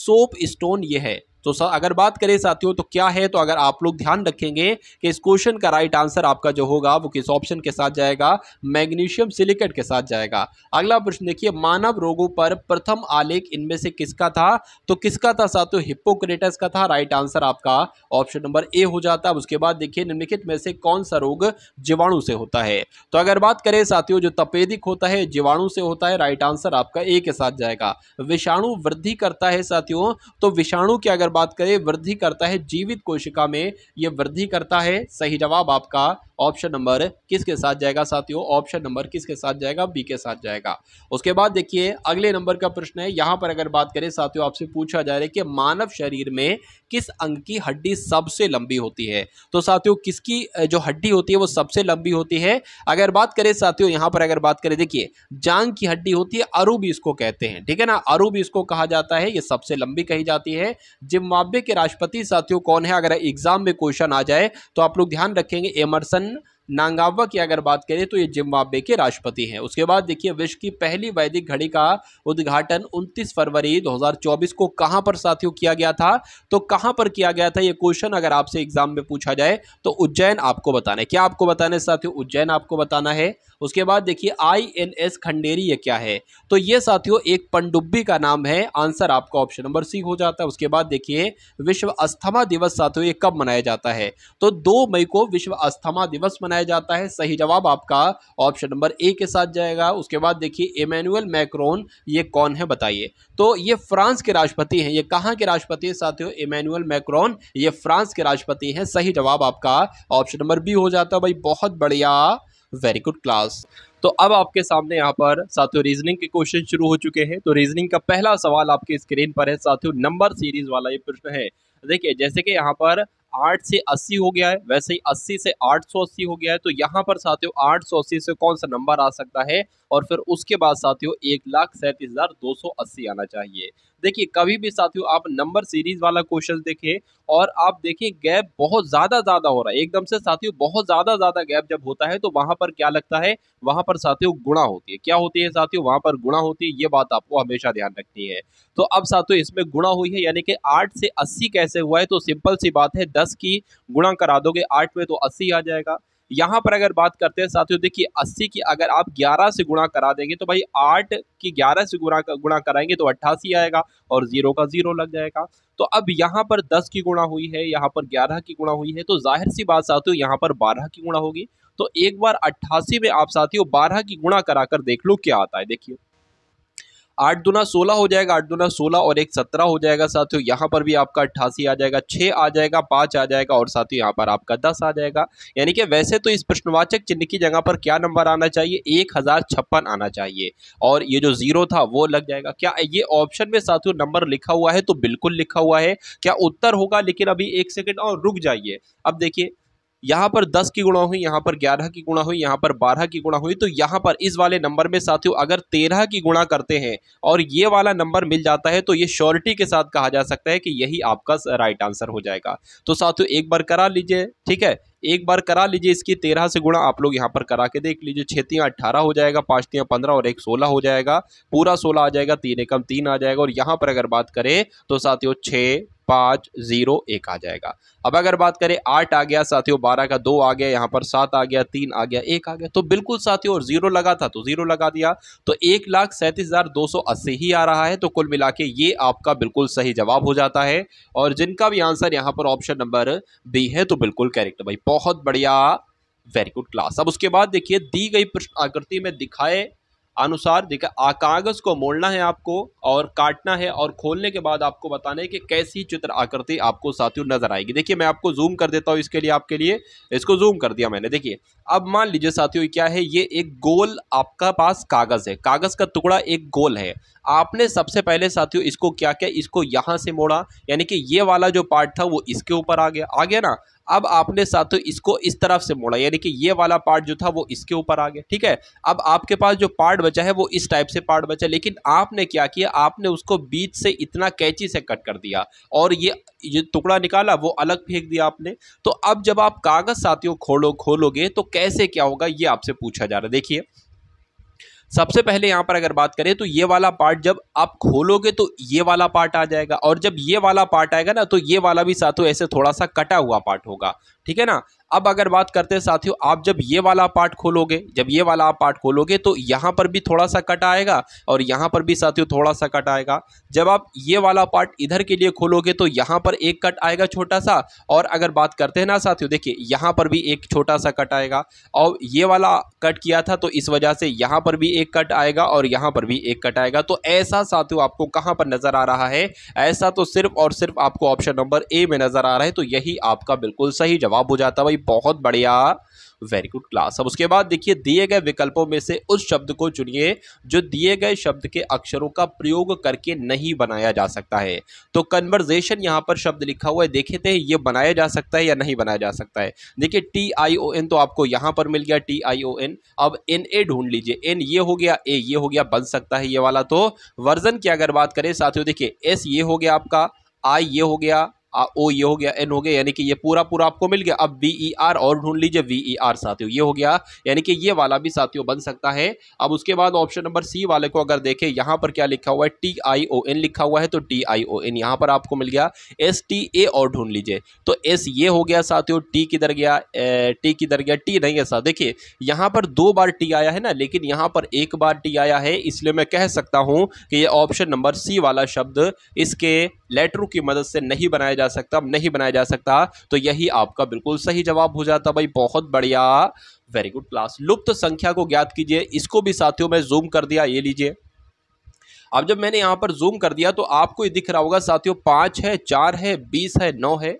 सोप स्टोन ये है तो अगर बात करें साथियों तो क्या है तो अगर आप लोग ध्यान रखेंगे कि इस क्वेश्चन का राइट आंसर आपका जो होगा वो किस ऑप्शन के साथ जाएगा मैग्नीशियम सिलिकेट के साथ जाएगा अगला प्रश्न देखिए मानव रोगों पर प्रथम आलेख इनमें से किसका था तो किसका था साथियों हिप्पोक्रेटस का था राइट आंसर आपका ऑप्शन नंबर ए हो जाता है उसके बाद देखिए निम्नलिखित में से कौन सा रोग जीवाणु से होता है तो अगर बात करें साथियों जो तपेदिक होता है जीवाणु से होता है राइट आंसर आपका ए के साथ जाएगा विषाणु वृद्धि करता है साथियों तो विषाणु की अगर बात करें वृद्धि करता है जीवित कोशिका में यह वृद्धि करता है सही जवाब आपका ऑप्शन नंबर किसके साथ जाएगा साथियों ऑप्शन नंबर किसके साथ जाएगा बी के साथ जाएगा उसके बाद देखिए अगले नंबर का प्रश्न है यहाँ पर अगर बात करें साथियों आपसे पूछा जा रहा है कि मानव शरीर में किस अंग की हड्डी सबसे लंबी होती है तो साथियों किसकी जो हड्डी होती है वो सबसे लंबी होती है अगर बात करें साथियों यहाँ पर अगर बात करें देखिए जांग की हड्डी होती है अरूब इसको कहते हैं ठीक है ना अरूब इसको कहा जाता है ये सबसे लंबी कही जाती है जिम्बाब्वे के राष्ट्रपति साथियों कौन है अगर एग्जाम में क्वेश्चन आ जाए तो आप लोग ध्यान रखेंगे एमरसन नांगावा की अगर बात करें तो ये जिम्बाब्वे के राष्ट्रपति हैं उसके बाद देखिए विश्व की पहली वैदिक घड़ी का उद्घाटन 29 फरवरी 2024 को कहां पर साथियों किया गया था तो कहां पर किया गया था ये क्वेश्चन अगर आपसे एग्जाम में पूछा जाए तो उज्जैन आपको बताना है क्या आपको बताना है साथियों उज्जैन आपको बताना है उसके बाद देखिए आई एन एस खंडेरी ये क्या है तो ये साथियों एक पंडुब्बी का नाम है आंसर आपका ऑप्शन नंबर सी हो जाता है उसके बाद देखिए विश्व अस्थमा दिवस साथियों ये कब मनाया जाता है तो दो मई को विश्व अस्थमा दिवस मनाया जाता है सही जवाब आपका ऑप्शन नंबर ए के साथ जाएगा उसके बाद देखिए इमेनुअल मैक्रोन ये कौन है बताइए तो ये फ्रांस के राष्ट्रपति हैं ये कहाँ के राष्ट्रपति है साथियों इमेनुअल मैक्रोन ये फ्रांस के राष्ट्रपति हैं सही जवाब आपका ऑप्शन नंबर बी हो जाता है भाई बहुत बढ़िया वेरी गुड क्लास तो अब आपके सामने यहाँ पर साथियों रीजनिंग के क्वेश्चन शुरू हो चुके हैं तो रीजनिंग का पहला सवाल आपके स्क्रीन पर है साथियों नंबर सीरीज वाला ये प्रश्न है देखिए जैसे कि यहाँ पर आठ से अस्सी हो गया है वैसे ही अस्सी से आठ सौ अस्सी हो गया है तो यहाँ पर साथियों आठ सौ अस्सी से कौन सा नंबर आ सकता है और फिर उसके बाद साथियों एक लाख सैंतीस हज़ार दो सौ अस्सी आना चाहिए देखिए कभी भी साथियों आप नंबर सीरीज वाला क्वेश्चन देखें और आप देखें गैप बहुत ज़्यादा ज़्यादा हो रहा है एकदम से साथियों बहुत ज़्यादा ज़्यादा गैप जब होता है तो वहां पर क्या लगता है वहां पर साथियों गुणा होती है क्या होती है साथियों वहां पर गुणा होती है ये बात आपको हमेशा ध्यान रखनी है तो अब साथियों इसमें गुणा हुई है यानी कि आठ से अस्सी कैसे हुआ है तो सिंपल सी बात है दस की गुणा करा दोगे आठ में तो अस्सी आ जाएगा यहां पर अगर बात करते हैं साथियों देखिए अस्सी की अगर आप ग्यारह से गुणा करा देंगे तो भाई आठ की ग्यारह से गुणा गुणा कराएंगे तो अट्ठासी आएगा और जीरो का जीरो लग जाएगा तो अब यहाँ पर दस की गुणा हुई है यहाँ पर ग्यारह की गुणा हुई है तो जाहिर सी बात साथियों यहाँ पर बारह की गुणा होगी तो एक बार अट्ठासी में आप साथियों बारह की गुणा कराकर देख लो क्या आता है देखिए आठ दुना सोलह हो जाएगा आठ दुना सोलह और एक सत्रह हो जाएगा साथियों यहाँ पर भी आपका अट्ठासी आ जाएगा छः आ जाएगा पाँच आ जाएगा और साथियों यहाँ पर आपका दस आ जाएगा यानी कि वैसे तो इस प्रश्नवाचक चिन्ह की जगह पर क्या नंबर आना चाहिए एक हज़ार छप्पन आना चाहिए और ये जो ज़ीरो था वो लग जाएगा क्या ये ऑप्शन में साथियों नंबर लिखा हुआ है तो बिल्कुल लिखा हुआ है क्या उत्तर होगा लेकिन अभी एक सेकेंड और रुक जाइए अब देखिए यहां पर दस की गुणा हुई यहाँ पर ग्यारह की गुणा हुई यहाँ पर बारह की गुणा हुई तो यहाँ पर इस वाले नंबर में साथियों अगर तेरह की गुणा करते हैं और ये वाला नंबर मिल जाता है तो ये श्योरिटी के साथ कहा जा सकता है कि यही आपका राइट आंसर हो जाएगा तो साथियों एक बार करा लीजिए ठीक है एक बार करा लीजिए इसकी तेरह से गुणा आप लोग यहाँ पर करा के देख लीजिए छतियाँ अट्ठारह हो जाएगा पाँच पंद्रह और एक सोलह हो जाएगा पूरा सोलह आ जाएगा तीन एकम तीन आ जाएगा और यहाँ पर अगर बात करें तो साथियों छः पाँच जीरो एक आ जाएगा अब अगर बात करें आठ आ गया साथियों बारह का दो आ गया यहाँ पर सात आ गया तीन आ गया एक आ गया तो बिल्कुल साथियों और जीरो लगा था तो जीरो लगा दिया तो एक लाख सैंतीस हज़ार दो सौ अस्सी ही आ रहा है तो कुल मिला के ये आपका बिल्कुल सही जवाब हो जाता है और जिनका भी आंसर यहाँ पर ऑप्शन नंबर बी है तो बिल्कुल करेक्ट भाई बहुत बढ़िया वेरी गुड क्लास अब उसके बाद देखिए दी गई प्रश्न आकृति में दिखाए अनुसार देखा आ कागज़ को मोड़ना है आपको और काटना है और खोलने के बाद आपको बताना है कि कैसी चित्र आकृति आपको साथियों नज़र आएगी देखिए मैं आपको जूम कर देता हूँ इसके लिए आपके लिए इसको जूम कर दिया मैंने देखिए अब मान लीजिए साथियों क्या है ये एक गोल आपका पास कागज़ है कागज़ का टुकड़ा एक गोल है आपने सबसे पहले साथियों इसको क्या किया इसको यहाँ से मोड़ा यानी कि ये वाला जो पार्ट था वो इसके ऊपर आ गया आ गया ना अब आपने साथियों इसको इस तरफ से मोड़ा यानी कि ये वाला पार्ट जो था वो इसके ऊपर आ गया ठीक है अब आपके पास जो पार्ट बचा है वो इस टाइप से पार्ट बचा लेकिन आपने क्या किया आपने उसको बीच से इतना कैची से कट कर दिया और ये ये टुकड़ा निकाला वो अलग फेंक दिया आपने तो अब जब आप कागज़ साथियों खोलो खोलोगे तो कैसे क्या होगा ये आपसे पूछा जा रहा है देखिए सबसे पहले यहाँ पर अगर बात करें तो ये वाला पार्ट जब आप खोलोगे तो ये वाला पार्ट आ जाएगा और जब ये वाला पार्ट आएगा ना तो ये वाला भी साथ ऐसे थोड़ा सा कटा हुआ पार्ट होगा ठीक है ना अब अगर बात करते हैं साथियों आप जब ये वाला पार्ट खोलोगे जब ये वाला आप पार्ट खोलोगे तो यहाँ पर भी थोड़ा सा कट आएगा और यहाँ पर भी साथियों थोड़ा सा कट आएगा जब आप ये वाला पार्ट इधर के लिए खोलोगे तो यहाँ पर एक कट आएगा छोटा सा और अगर बात करते हैं ना साथियों देखिए यहाँ पर भी एक छोटा सा कट आएगा और ये वाला कट किया था तो इस वजह से यहाँ पर भी एक कट आएगा और यहाँ पर भी एक कट आएगा तो ऐसा साथियों आपको कहाँ पर नज़र आ रहा है ऐसा तो सिर्फ और सिर्फ आपको ऑप्शन नंबर ए में नज़र आ रहा है तो यही आपका बिल्कुल सही जवाब जवाब हो जाता है भाई बहुत बढ़िया वेरी गुड क्लास अब उसके बाद देखिए दिए गए विकल्पों में से उस शब्द को चुनिए जो दिए गए शब्द के अक्षरों का प्रयोग करके नहीं बनाया जा सकता है तो कन्वर्जेशन यहाँ पर शब्द लिखा हुआ है देखे थे ये बनाया जा सकता है या नहीं बनाया जा सकता है देखिए टी आई ओ एन तो आपको यहाँ पर मिल गया टी आई ओ एन अब एन ए ढूंढ लीजिए एन ये हो गया ए ये हो गया बन सकता है ये वाला तो वर्जन की अगर बात करें साथियों देखिए एस ये हो गया आपका आई ये हो गया आ, ओ ये हो गया एन हो गया यानी कि ये पूरा पूरा आपको मिल गया अब बी ई आर और ढूंढ लीजिए वी ई आर साथियों ये हो गया यानी कि ये वाला भी साथियों बन सकता है अब उसके बाद ऑप्शन नंबर सी वाले को अगर देखें यहाँ पर क्या लिखा हुआ है टी आई ओ एन लिखा हुआ है तो टी आई ओ एन यहाँ पर आपको मिल गया एस टी ए और ढूंढ लीजिए तो एस ये हो गया साथियों टी किधर गया टी किधर गया टी नहीं है देखिए यहाँ पर दो बार टी आया है ना लेकिन यहाँ पर एक बार टी आया है इसलिए मैं कह सकता हूँ कि ये ऑप्शन नंबर सी वाला शब्द इसके लेटरों की मदद से नहीं बनाया जा जा सकता नहीं बनाया जा सकता तो यही आपका बिल्कुल सही जवाब हो जाता भाई बहुत बढ़िया वेरी गुड क्लास लुप्त तो संख्या को ज्ञात कीजिए इसको भी साथियों में जूम कर दिया ये लीजिए अब जब मैंने यहाँ पर जूम कर दिया तो आपको ये दिख रहा होगा साथियों पाँच है चार है बीस है नौ है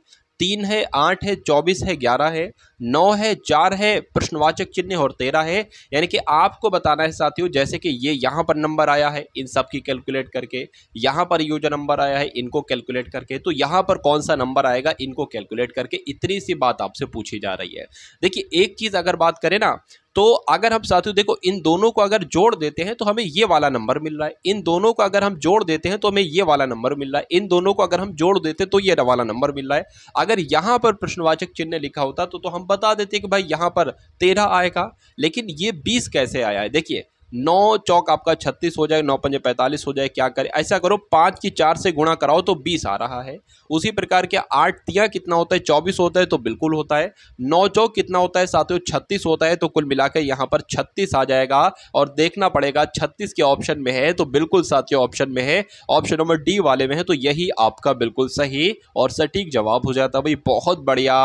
तीन है आठ है चौबीस है ग्यारह है नौ है चार है प्रश्नवाचक चिन्ह और तेरह है यानी कि आपको बताना है साथियों जैसे कि ये यहाँ पर नंबर आया है इन सब की कैलकुलेट करके यहाँ पर जो नंबर आया है इनको कैलकुलेट करके तो यहाँ पर कौन सा नंबर आएगा इनको कैलकुलेट करके इतनी सी बात आपसे पूछी जा रही है देखिए एक चीज़ अगर बात करें ना तो अगर हम साथियों देखो इन दोनों को अगर जोड़ देते हैं तो हमें ये वाला नंबर मिल रहा है इन दोनों को अगर हम जोड़ देते हैं तो हमें ये वाला नंबर मिल रहा है इन दोनों को अगर हम जोड़ देते तो ये वाला नंबर मिल रहा है अगर यहाँ पर प्रश्नवाचक चिन्ह लिखा होता तो, तो हम बता देते कि भाई यहाँ पर तेरह आएगा लेकिन ये बीस कैसे आया है देखिए नौ चौक आपका छत्तीस हो जाए नौ पंजे पैंतालीस हो जाए क्या करें ऐसा करो पाँच की चार से गुणा कराओ तो बीस आ रहा है उसी प्रकार के आठ तिया कितना होता है चौबीस होता है तो बिल्कुल होता है नौ चौक कितना होता है साथियों छत्तीस होता है तो कुल मिलाकर के यहाँ पर छत्तीस आ जाएगा और देखना पड़ेगा छत्तीस के ऑप्शन में है तो बिल्कुल साथियों ऑप्शन में है ऑप्शन नंबर डी वाले में है तो यही आपका बिल्कुल सही और सटीक जवाब हो जाता भाई बहुत बढ़िया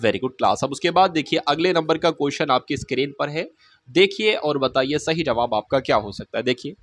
वेरी गुड क्लास अब उसके बाद देखिए अगले नंबर का क्वेश्चन आपकी स्क्रीन पर है देखिए और बताइए सही जवाब आपका क्या हो सकता है देखिए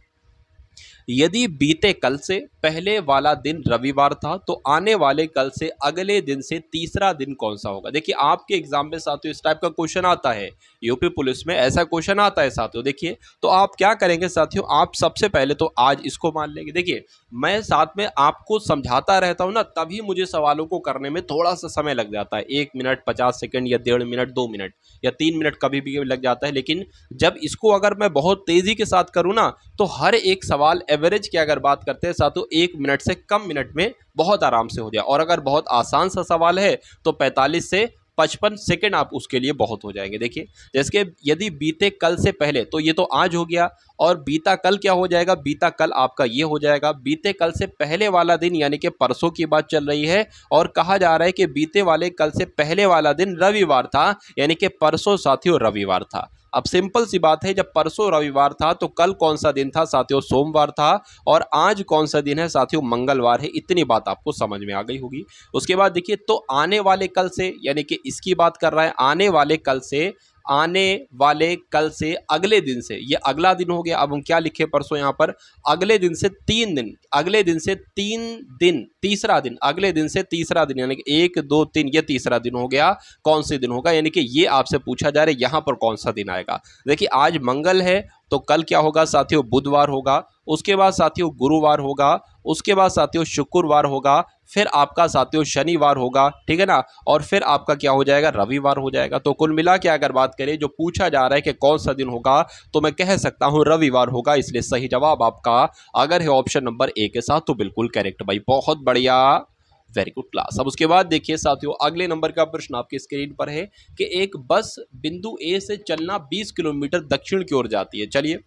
यदि बीते कल से पहले वाला दिन रविवार था तो आने वाले कल से अगले दिन से तीसरा दिन कौन सा होगा देखिए आपके एग्जाम में साथियों इस टाइप का क्वेश्चन आता है यूपी पुलिस में ऐसा क्वेश्चन आता है साथियों देखिए तो आप क्या करेंगे साथियों आप सबसे पहले तो आज इसको मान लेंगे देखिए मैं साथ में आपको समझाता रहता हूँ ना तभी मुझे सवालों को करने में थोड़ा सा समय लग जाता है एक मिनट पचास सेकेंड या डेढ़ मिनट दो मिनट या तीन मिनट कभी भी लग जाता है लेकिन जब इसको अगर मैं बहुत तेज़ी के साथ करूँ ना तो हर एक सवाल एवरेज की अगर बात करते हैं साथ एक मिनट से कम मिनट में बहुत आराम से हो जाए और अगर बहुत आसान सा सवाल है तो 45 से पचपन सेकेंड आप उसके लिए बहुत हो जाएंगे देखिए जैसे कि यदि बीते कल से पहले तो ये तो आज हो गया और बीता कल क्या हो जाएगा बीता कल आपका ये हो जाएगा बीते कल से पहले वाला दिन यानी कि परसों की बात चल रही है और कहा जा रहा है कि बीते वाले कल से पहले वाला दिन रविवार था यानी कि परसों साथियों रविवार था अब सिंपल सी बात है जब परसों रविवार था तो कल कौन सा दिन था साथियों सोमवार था और आज कौन सा दिन है साथियों मंगलवार है इतनी बात आपको समझ में आ गई होगी उसके बाद देखिए तो आने वाले कल से यानी कि इसकी बात कर रहा है आने वाले कल से आने वाले कल से अगले दिन से ये अगला दिन हो गया अब हम क्या लिखे परसों यहाँ पर अगले दिन से तीन दिन अगले दिन से तीन दिन तीसरा दिन अगले दिन से तीसरा दिन यानी कि एक दो तीन ये तीसरा दिन हो गया कौन से दिन होगा यानी कि ये आपसे पूछा जा रहा है यहाँ पर कौन सा दिन आएगा देखिए आज मंगल है तो कल क्या होगा साथियों बुधवार होगा उसके बाद साथियों गुरुवार होगा उसके बाद साथियों शुक्रवार होगा फिर आपका साथियों शनिवार होगा ठीक है ना और फिर आपका क्या हो जाएगा रविवार हो जाएगा तो कुल मिला के अगर बात करें जो पूछा जा रहा है कि कौन सा दिन होगा तो मैं कह सकता हूँ रविवार होगा इसलिए सही जवाब आपका अगर है ऑप्शन नंबर ए के साथ तो बिल्कुल करेक्ट भाई बहुत बढ़िया वेरी गुड क्लास अब उसके बाद देखिए साथियों अगले नंबर का प्रश्न आपके स्क्रीन पर है कि एक बस बिंदु ए से चलना 20 किलोमीटर दक्षिण की ओर जाती है चलिए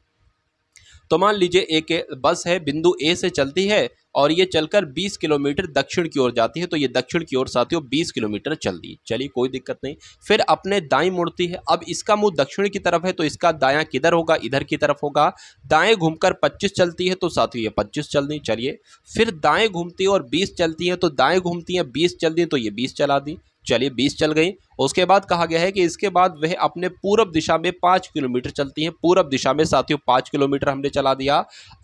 तो मान लीजिए एक बस है बिंदु ए से चलती है और ये चलकर 20 किलोमीटर दक्षिण की ओर जाती है तो ये दक्षिण की ओर साथियों 20 किलोमीटर चल दी चलिए कोई दिक्कत नहीं फिर अपने दाएं मुड़ती है अब इसका मुंह दक्षिण की तरफ है तो इसका दायां किधर होगा इधर की तरफ होगा दाएं घूमकर 25 चलती है तो साथियों ये 25 दी चलिए फिर दाएं घूमती है और बीस चलती है तो दाएँ घूमती है बीस चल दी तो ये बीस चला दी चलिए बीस चल गई उसके बाद कहा गया है कि इसके बाद वह अपने पूरब दिशा में पाँच किलोमीटर चलती हैं पूरब दिशा में साथियों पाँच किलोमीटर हमने चला दिया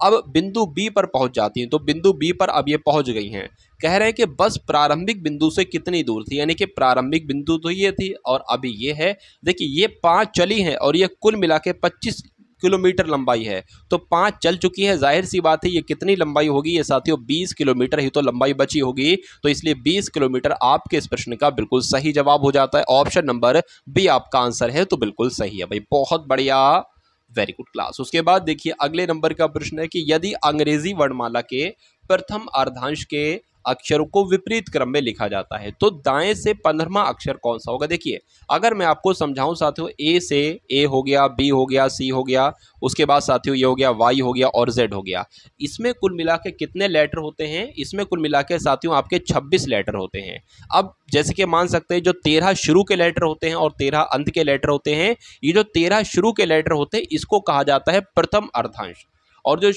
अब बिंदु बी पर पहुंच जाती हैं तो बिंदु बी पर अब ये पहुंच गई हैं कह रहे हैं कि बस प्रारंभिक बिंदु से कितनी दूर थी यानी कि प्रारंभिक बिंदु तो ये थी और अभी ये है देखिए ये पाँच चली हैं और ये कुल मिला के पच्चीस किलोमीटर लंबाई है तो पाँच चल चुकी है जाहिर सी बात है ये कितनी लंबाई होगी ये साथियों बीस किलोमीटर ही तो लंबाई बची होगी तो इसलिए बीस किलोमीटर आपके इस प्रश्न का बिल्कुल सही जवाब हो जाता है ऑप्शन नंबर बी आपका आंसर है तो बिल्कुल सही है भाई बहुत बढ़िया वेरी गुड क्लास उसके बाद देखिए अगले नंबर का प्रश्न है कि यदि अंग्रेजी वर्णमाला के प्रथम अर्धांश के अक्षरों को विपरीत क्रम में लिखा जाता है तो दाएं से पंद्रहवा अक्षर कौन सा होगा देखिए अगर मैं आपको समझाऊं साथियों ए से ए हो गया बी हो गया सी हो गया उसके बाद साथियों ये हो गया वाई हो गया और जेड हो गया इसमें कुल मिला के कितने लेटर होते हैं इसमें कुल मिला के साथियों आपके छब्बीस लेटर होते हैं अब जैसे कि मान सकते हैं जो तेरह शुरू के लेटर होते हैं और तेरह अंत के लेटर होते हैं ये जो तेरह शुरू के लेटर होते हैं इसको कहा जाता है प्रथम अर्धांश और जो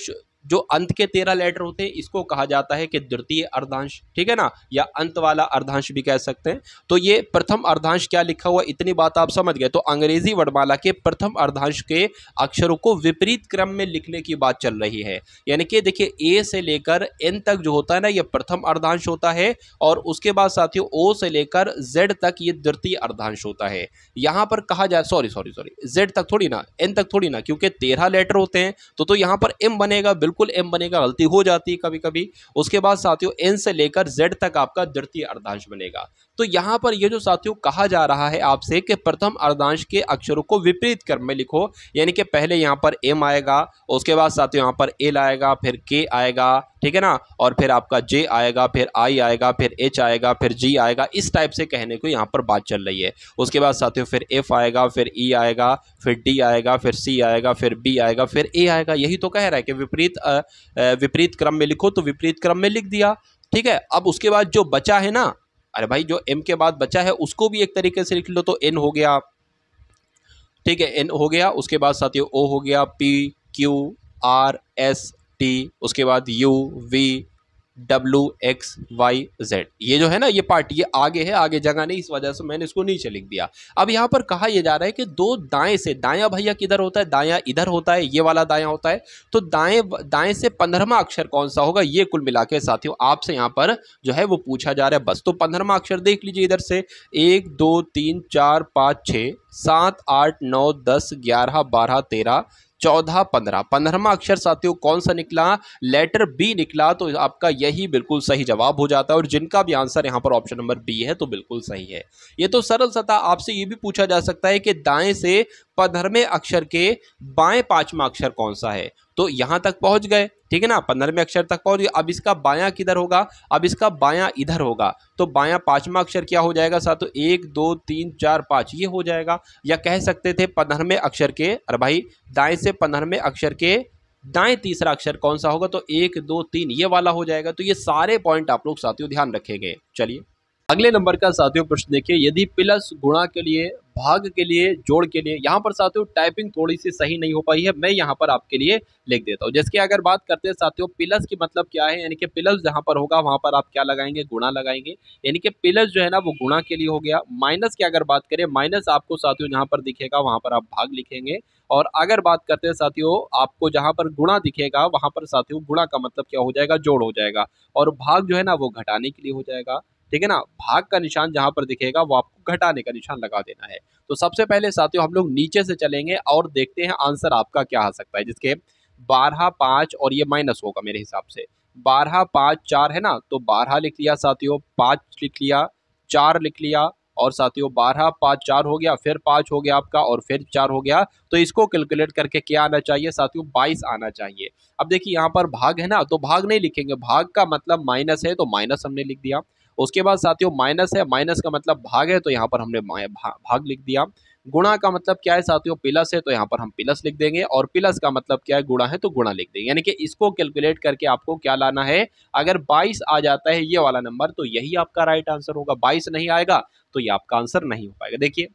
जो अंत के तेरह लेटर होते हैं इसको कहा जाता है कि द्वितीय अर्धांश ठीक है ना या अंत वाला अर्धांश भी कह सकते हैं तो ये प्रथम अर्धांश क्या लिखा हुआ इतनी बात आप समझ गए तो अंग्रेजी वर्णमाला के प्रथम अर्धांश के अक्षरों को विपरीत क्रम में लिखने की बात चल रही है यानी कि देखिए ए से लेकर एन तक जो होता है ना ये प्रथम अर्धांश होता है और उसके बाद साथियों ओ से लेकर जेड तक ये द्वितीय अर्धांश होता है यहाँ पर कहा जाए सॉरी सॉरी सॉरी जेड तक थोड़ी ना एन तक थोड़ी ना क्योंकि तेरह लेटर होते हैं तो यहां तो यहाँ पर एम बनेगा बिल्कुल बिल्कुल एम बनेगा गलती हो जाती है कभी कभी उसके बाद साथियों एन से लेकर जेड तक आपका द्वितीय अर्धांश बनेगा तो यहाँ पर ये जो साथियों कहा जा रहा है आपसे कि प्रथम अर्धांश के अक्षरों को विपरीत क्रम में लिखो यानी कि पहले यहाँ पर एम आएगा उसके बाद साथियों यहाँ पर एल आएगा फिर के आएगा ठीक है ना और फिर आपका जे आएगा फिर आई आएगा फिर एच आएगा फिर जी आएगा इस टाइप से कहने को यहाँ पर बात चल रही है उसके बाद साथियों फिर एफ आएगा फिर ई e आएगा फिर डी आएगा फिर सी आएगा फिर बी आएगा फिर ए आएगा यही तो कह रहा है कि विपरीत विपरीत क्रम में लिखो तो विपरीत क्रम में लिख दिया ठीक है अब उसके बाद जो बचा है ना अरे भाई जो एम के बाद बचा है उसको भी एक तरीके से लिख लो तो एन हो गया ठीक है एन हो गया उसके बाद साथियों ओ हो गया P Q R S T उसके बाद U V W X Y Z ये जो है ना ये पार्टी ये आगे है आगे जगह नहीं इस वजह से मैंने इसको नीचे लिख दिया अब यहाँ पर कहा यह जा रहा है कि दो दाएं से दाया भैया किधर होता है दाया इधर होता है ये वाला दाया होता है तो दाएं दाएं से पंद्रहवा अक्षर कौन सा होगा ये कुल मिला के साथियों आपसे यहाँ पर जो है वो पूछा जा रहा है बस तो पंद्रहवा अक्षर देख लीजिए इधर से एक दो तीन चार पाँच छः सात आठ नौ दस ग्यारह बारह तेरह चौदह पंद्रह पंद्रहवा अक्षर साथियों कौन सा निकला लेटर बी निकला तो आपका यही बिल्कुल सही जवाब हो जाता है और जिनका भी आंसर यहाँ पर ऑप्शन नंबर बी है तो बिल्कुल सही है ये तो सरल सता आपसे ये भी पूछा जा सकता है कि दाएं से पंद्रहवें अक्षर के बाएं पांचवा अक्षर कौन सा है तो यहाँ तक पहुँच गए ठीक है ना पंद्रहवें अक्षर तक पहुँच गए अब इसका बायां किधर होगा अब इसका बायां इधर होगा तो बायां पाँचवा अक्षर क्या हो जाएगा सा तो एक दो तीन चार पाँच ये हो जाएगा या कह सकते थे पंद्रहवें अक्षर के अरे भाई दाएँ से पंद्रहवें अक्षर के दाएं तीसरा अक्षर कौन सा होगा तो एक दो तीन ये वाला हो जाएगा तो ये सारे पॉइंट आप लोग साथियों ध्यान रखेंगे चलिए अगले नंबर का साथियों प्रश्न देखिए यदि प्लस गुणा के लिए भाग के लिए जोड़ के लिए यहाँ पर साथियों टाइपिंग थोड़ी सी सही नहीं हो पाई है मैं यहाँ पर आपके लिए लिख देता हूँ जैसे अगर बात करते हैं साथियों प्लस की मतलब क्या है यानी कि प्लस जहाँ पर होगा वहाँ पर आप क्या लगाएंगे गुणा लगाएंगे यानी कि पिलस जो है ना वो गुणा के लिए हो गया माइनस की अगर बात करें माइनस आपको साथियों जहाँ पर दिखेगा वहाँ पर आप भाग लिखेंगे और अगर बात करते हैं साथियों आपको जहाँ पर गुणा दिखेगा वहाँ पर साथियों गुणा का मतलब क्या हो जाएगा जोड़ हो जाएगा और भाग जो है ना वो घटाने के लिए हो जाएगा ठीक है ना भाग का निशान जहां पर दिखेगा वो आपको घटाने का निशान लगा देना है तो सबसे पहले साथियों हम लोग नीचे से चलेंगे और देखते हैं आंसर आपका क्या आ सकता है जिसके बारह पाँच और ये माइनस होगा मेरे हिसाब से बारह पाँच चार है ना तो बारह लिख लिया साथियों पाँच लिख लिया चार लिख लिया और साथियों बारह पाँच चार हो गया फिर पाँच हो गया आपका और फिर चार हो गया तो इसको कैलकुलेट करके क्या आना चाहिए साथियों बाईस आना चाहिए अब देखिए यहाँ पर भाग है ना तो भाग नहीं लिखेंगे भाग का मतलब माइनस है तो माइनस हमने लिख दिया उसके बाद साथियों माइनस है माइनस का मतलब भाग है तो यहाँ पर हमने भा, भाग लिख दिया गुणा का मतलब क्या है साथियों प्लस है तो यहाँ पर हम प्लस लिख देंगे और प्लस का मतलब क्या है गुणा है तो गुणा लिख देंगे यानी कि इसको कैलकुलेट करके आपको क्या लाना है अगर 22 आ जाता है ये वाला नंबर तो यही आपका राइट आंसर होगा 22 नहीं आएगा तो ये आपका आंसर नहीं हो पाएगा देखिए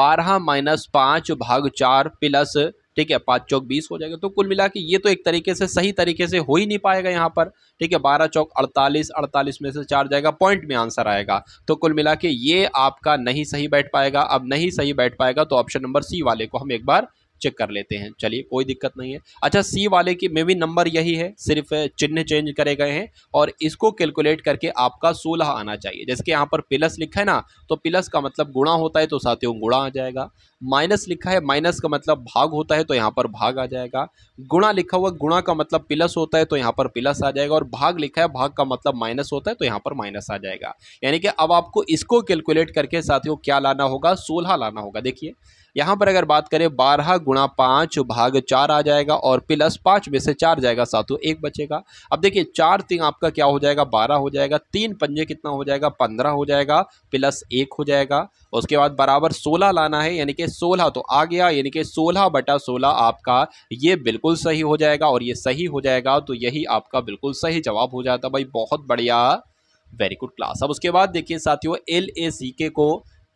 बारह माइनस पाँच भाग चार प्लस ठीक है पाँच चौक बीस हो जाएगा तो कुल मिला के ये तो एक तरीके से सही तरीके से हो ही नहीं पाएगा यहाँ पर ठीक है बारह चौक अड़तालीस अड़तालीस में से चार जाएगा पॉइंट में आंसर आएगा तो कुल मिला के ये आपका नहीं सही बैठ पाएगा अब नहीं सही बैठ पाएगा तो ऑप्शन नंबर सी वाले को हम एक बार चेक कर लेते हैं चलिए कोई दिक्कत नहीं है अच्छा सी वाले की मे भी नंबर यही है सिर्फ चिन्ह चेंज करे गए हैं और इसको कैलकुलेट करके आपका सोलह आना चाहिए जैसे कि यहाँ पर प्लस लिखा है ना तो प्लस का मतलब गुणा होता है तो साथियों गुणा आ जाएगा माइनस लिखा है माइनस का मतलब भाग होता है तो यहाँ पर भाग आ जाएगा गुणा लिखा हुआ गुणा का मतलब प्लस होता है तो यहाँ पर प्लस आ जाएगा और भाग लिखा है भाग का मतलब माइनस होता है तो यहाँ पर माइनस आ जाएगा यानी कि अब आपको इसको कैलकुलेट करके साथियों क्या लाना होगा सोलह लाना होगा देखिए यहाँ पर अगर बात करें बारह गुणा पाँच भाग चार आ जाएगा और प्लस पाँच में से चार जाएगा सातों एक बचेगा अब देखिए चार तीन आपका क्या हो जाएगा बारह हो जाएगा तीन पंजे कितना हो जाएगा पंद्रह हो जाएगा प्लस एक हो जाएगा उसके बाद बराबर सोलह लाना है यानी कि सोलह तो आ गया यानी कि सोलह बटा सोलह आपका ये बिल्कुल सही हो जाएगा और ये सही हो जाएगा तो यही आपका बिल्कुल सही जवाब हो जाता भाई बहुत बढ़िया वेरी गुड क्लास अब उसके बाद देखिए साथियों एल ए सी के को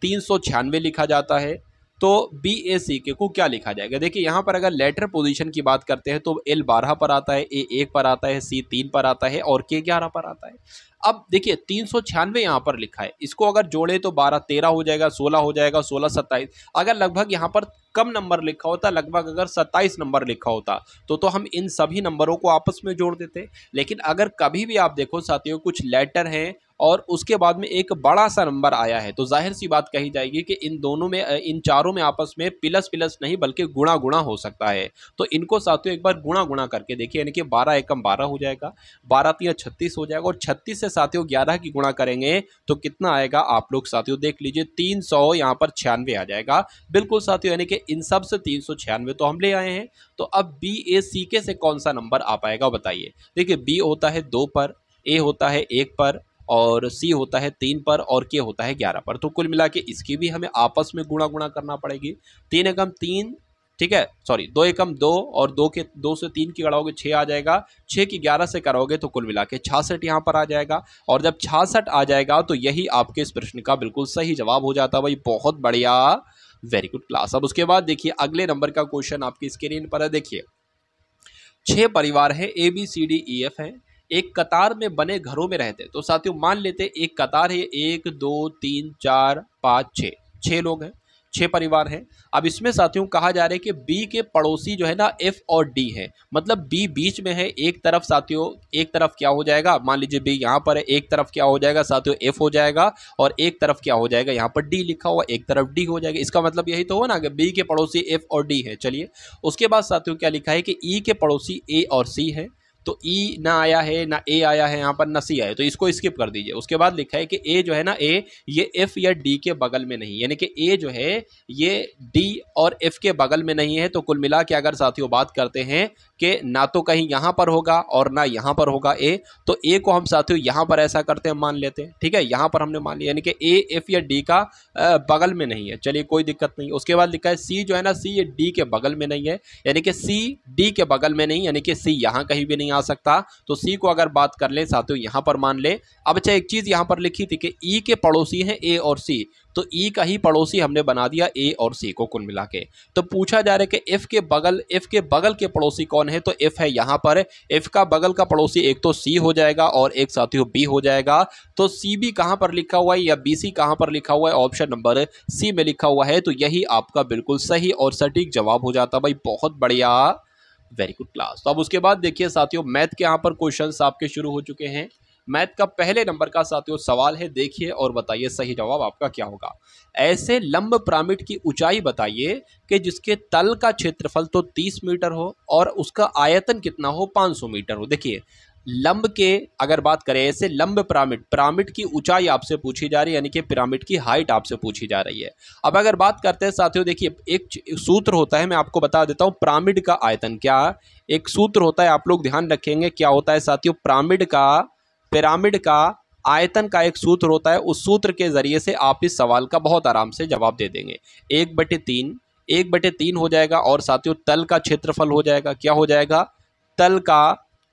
तीन सौ छियानवे लिखा जाता है तो बी ए सी के को क्या लिखा जाएगा देखिए यहाँ पर अगर लेटर पोजीशन की बात करते हैं तो एल बारह पर आता है ए एक पर आता है सी तीन पर आता है और के ग्यारह पर आता है अब देखिए तीन सौ छियानवे यहाँ पर लिखा है इसको अगर जोड़े तो बारह तेरह हो जाएगा सोलह हो जाएगा सोलह सत्ताईस अगर लगभग यहाँ पर कम नंबर लिखा होता लगभग अगर सत्ताईस नंबर लिखा होता तो तो हम इन सभी नंबरों को आपस में जोड़ देते लेकिन अगर कभी भी आप देखो साथियों कुछ लेटर हैं और उसके बाद में एक बड़ा सा नंबर आया है तो जाहिर सी बात कही जाएगी कि इन दोनों में इन चारों में आपस में प्लस प्लस नहीं बल्कि गुणा गुणा हो सकता है तो इनको साथियों एक बार गुणा गुणा करके देखिए यानी कि बारह एकम बारह हो जाएगा बारह तीन छत्तीस हो जाएगा और छत्तीस से साथियों ग्यारह की गुणा करेंगे तो कितना आएगा आप लोग साथियों देख लीजिए तीन सौ यहाँ पर छियानवे आ जाएगा बिल्कुल साथियों यानी कि इन सब से तीन सौ छियानवे तो हम ले आए हैं तो अब बी ए सी के से कौन सा नंबर आ पाएगा बताइए देखिए बी होता है दो पर ए होता है एक पर और सी होता है तीन पर और के होता है ग्यारह पर तो कुल मिला के इसकी भी हमें आपस में गुणा गुणा करना पड़ेगी तीन एकम तीन ठीक है सॉरी दो एकम दो और दो के दो से तीन की कराओगे छः आ जाएगा छः की ग्यारह से कराओगे तो कुल मिला के छासठ यहाँ पर आ जाएगा और जब छासठ आ जाएगा तो यही आपके इस प्रश्न का बिल्कुल सही जवाब हो जाता है भाई बहुत बढ़िया वेरी गुड क्लास अब उसके बाद देखिए अगले नंबर का क्वेश्चन आपकी स्क्रीन पर है देखिए छह परिवार है A B C D E F है एक कतार में बने घरों में रहते तो साथियों मान लेते एक कतार है एक दो तीन चार पाँच छः छः लोग हैं छः परिवार हैं अब इसमें साथियों कहा जा रहा है कि बी के पड़ोसी जो है ना एफ और डी है मतलब बी बीच में है एक तरफ साथियों एक तरफ क्या हो जाएगा मान लीजिए बी यहाँ पर है एक तरफ क्या हो जाएगा साथियों एफ हो जाएगा और एक तरफ क्या हो जाएगा यहाँ पर डी लिखा हुआ एक तरफ डी हो जाएगा इसका मतलब यही तो हो ना कि बी के पड़ोसी एफ और डी है चलिए उसके बाद साथियों क्या लिखा है कि ई e के पड़ोसी ए और सी है तो ई e ना आया है ना ए आया है यहाँ पर ना सी आया तो इसको स्किप कर दीजिए उसके बाद लिखा है कि ए जो है ना ए ये एफ या डी के बगल में नहीं यानी कि ए जो है ये डी और एफ के बगल में नहीं है तो कुल मिला के अगर साथियों बात करते हैं कि ना तो कहीं यहाँ पर होगा और ना यहाँ पर होगा ए तो ए को हम साथियों यहाँ पर ऐसा करते हैं मान लेते हैं ठीक है यहाँ पर हमने मान लिया यानी कि ए एफ या डी का बगल में नहीं है चलिए कोई दिक्कत नहीं उसके बाद लिखा है सी जो है ना सी ये डी के बगल में नहीं है यानी कि सी डी के बगल में नहीं यानी कि सी यहाँ कहीं भी नहीं नहीं आ सकता तो सी को अगर बात कर ले साथियों यहां पर मान ले अब चाहे अच्छा, एक चीज़ यहां पर लिखी थी कि ई के पड़ोसी हैं ए और सी तो ई का ही पड़ोसी हमने बना दिया ए और सी को कुल मिला के तो पूछा जा रहा है कि एफ़ के बगल एफ़ के बगल के पड़ोसी कौन तो है तो एफ़ है यहां पर एफ़ का बगल का पड़ोसी एक तो सी हो जाएगा और एक साथियों बी हो जाएगा तो सी बी कहां पर लिखा हुआ है या बी सी कहां पर लिखा हुआ है ऑप्शन नंबर सी में लिखा हुआ है तो यही आपका बिल्कुल सही और सटीक जवाब हो जाता भाई बहुत बढ़िया वेरी गुड क्लास तो अब उसके बाद देखिए साथियों मैथ के यहाँ पर क्वेश्चन आपके शुरू हो चुके हैं मैथ का पहले नंबर का साथियों सवाल है देखिए और बताइए सही जवाब आपका क्या होगा ऐसे लंब पिरामिड की ऊंचाई बताइए कि जिसके तल का क्षेत्रफल तो 30 मीटर हो और उसका आयतन कितना हो 500 मीटर हो देखिए लंब के अगर बात करें ऐसे लंब पिरामिड पिरामिड की ऊंचाई आपसे पूछी जा रही है यानी कि पिरामिड की हाइट आपसे पूछी जा रही है अब अगर बात करते हैं साथियों देखिए एक सूत्र होता है मैं आपको बता देता हूँ पिरामिड का आयतन क्या एक सूत्र होता है आप लोग ध्यान रखेंगे क्या होता है साथियों पिरामिड का पिरामिड का आयतन का एक सूत्र होता है उस सूत्र के ज़रिए से आप इस सवाल का बहुत आराम से जवाब दे देंगे एक बटे तीन एक बटे तीन हो जाएगा और साथियों तल का क्षेत्रफल हो जाएगा क्या हो जाएगा तल का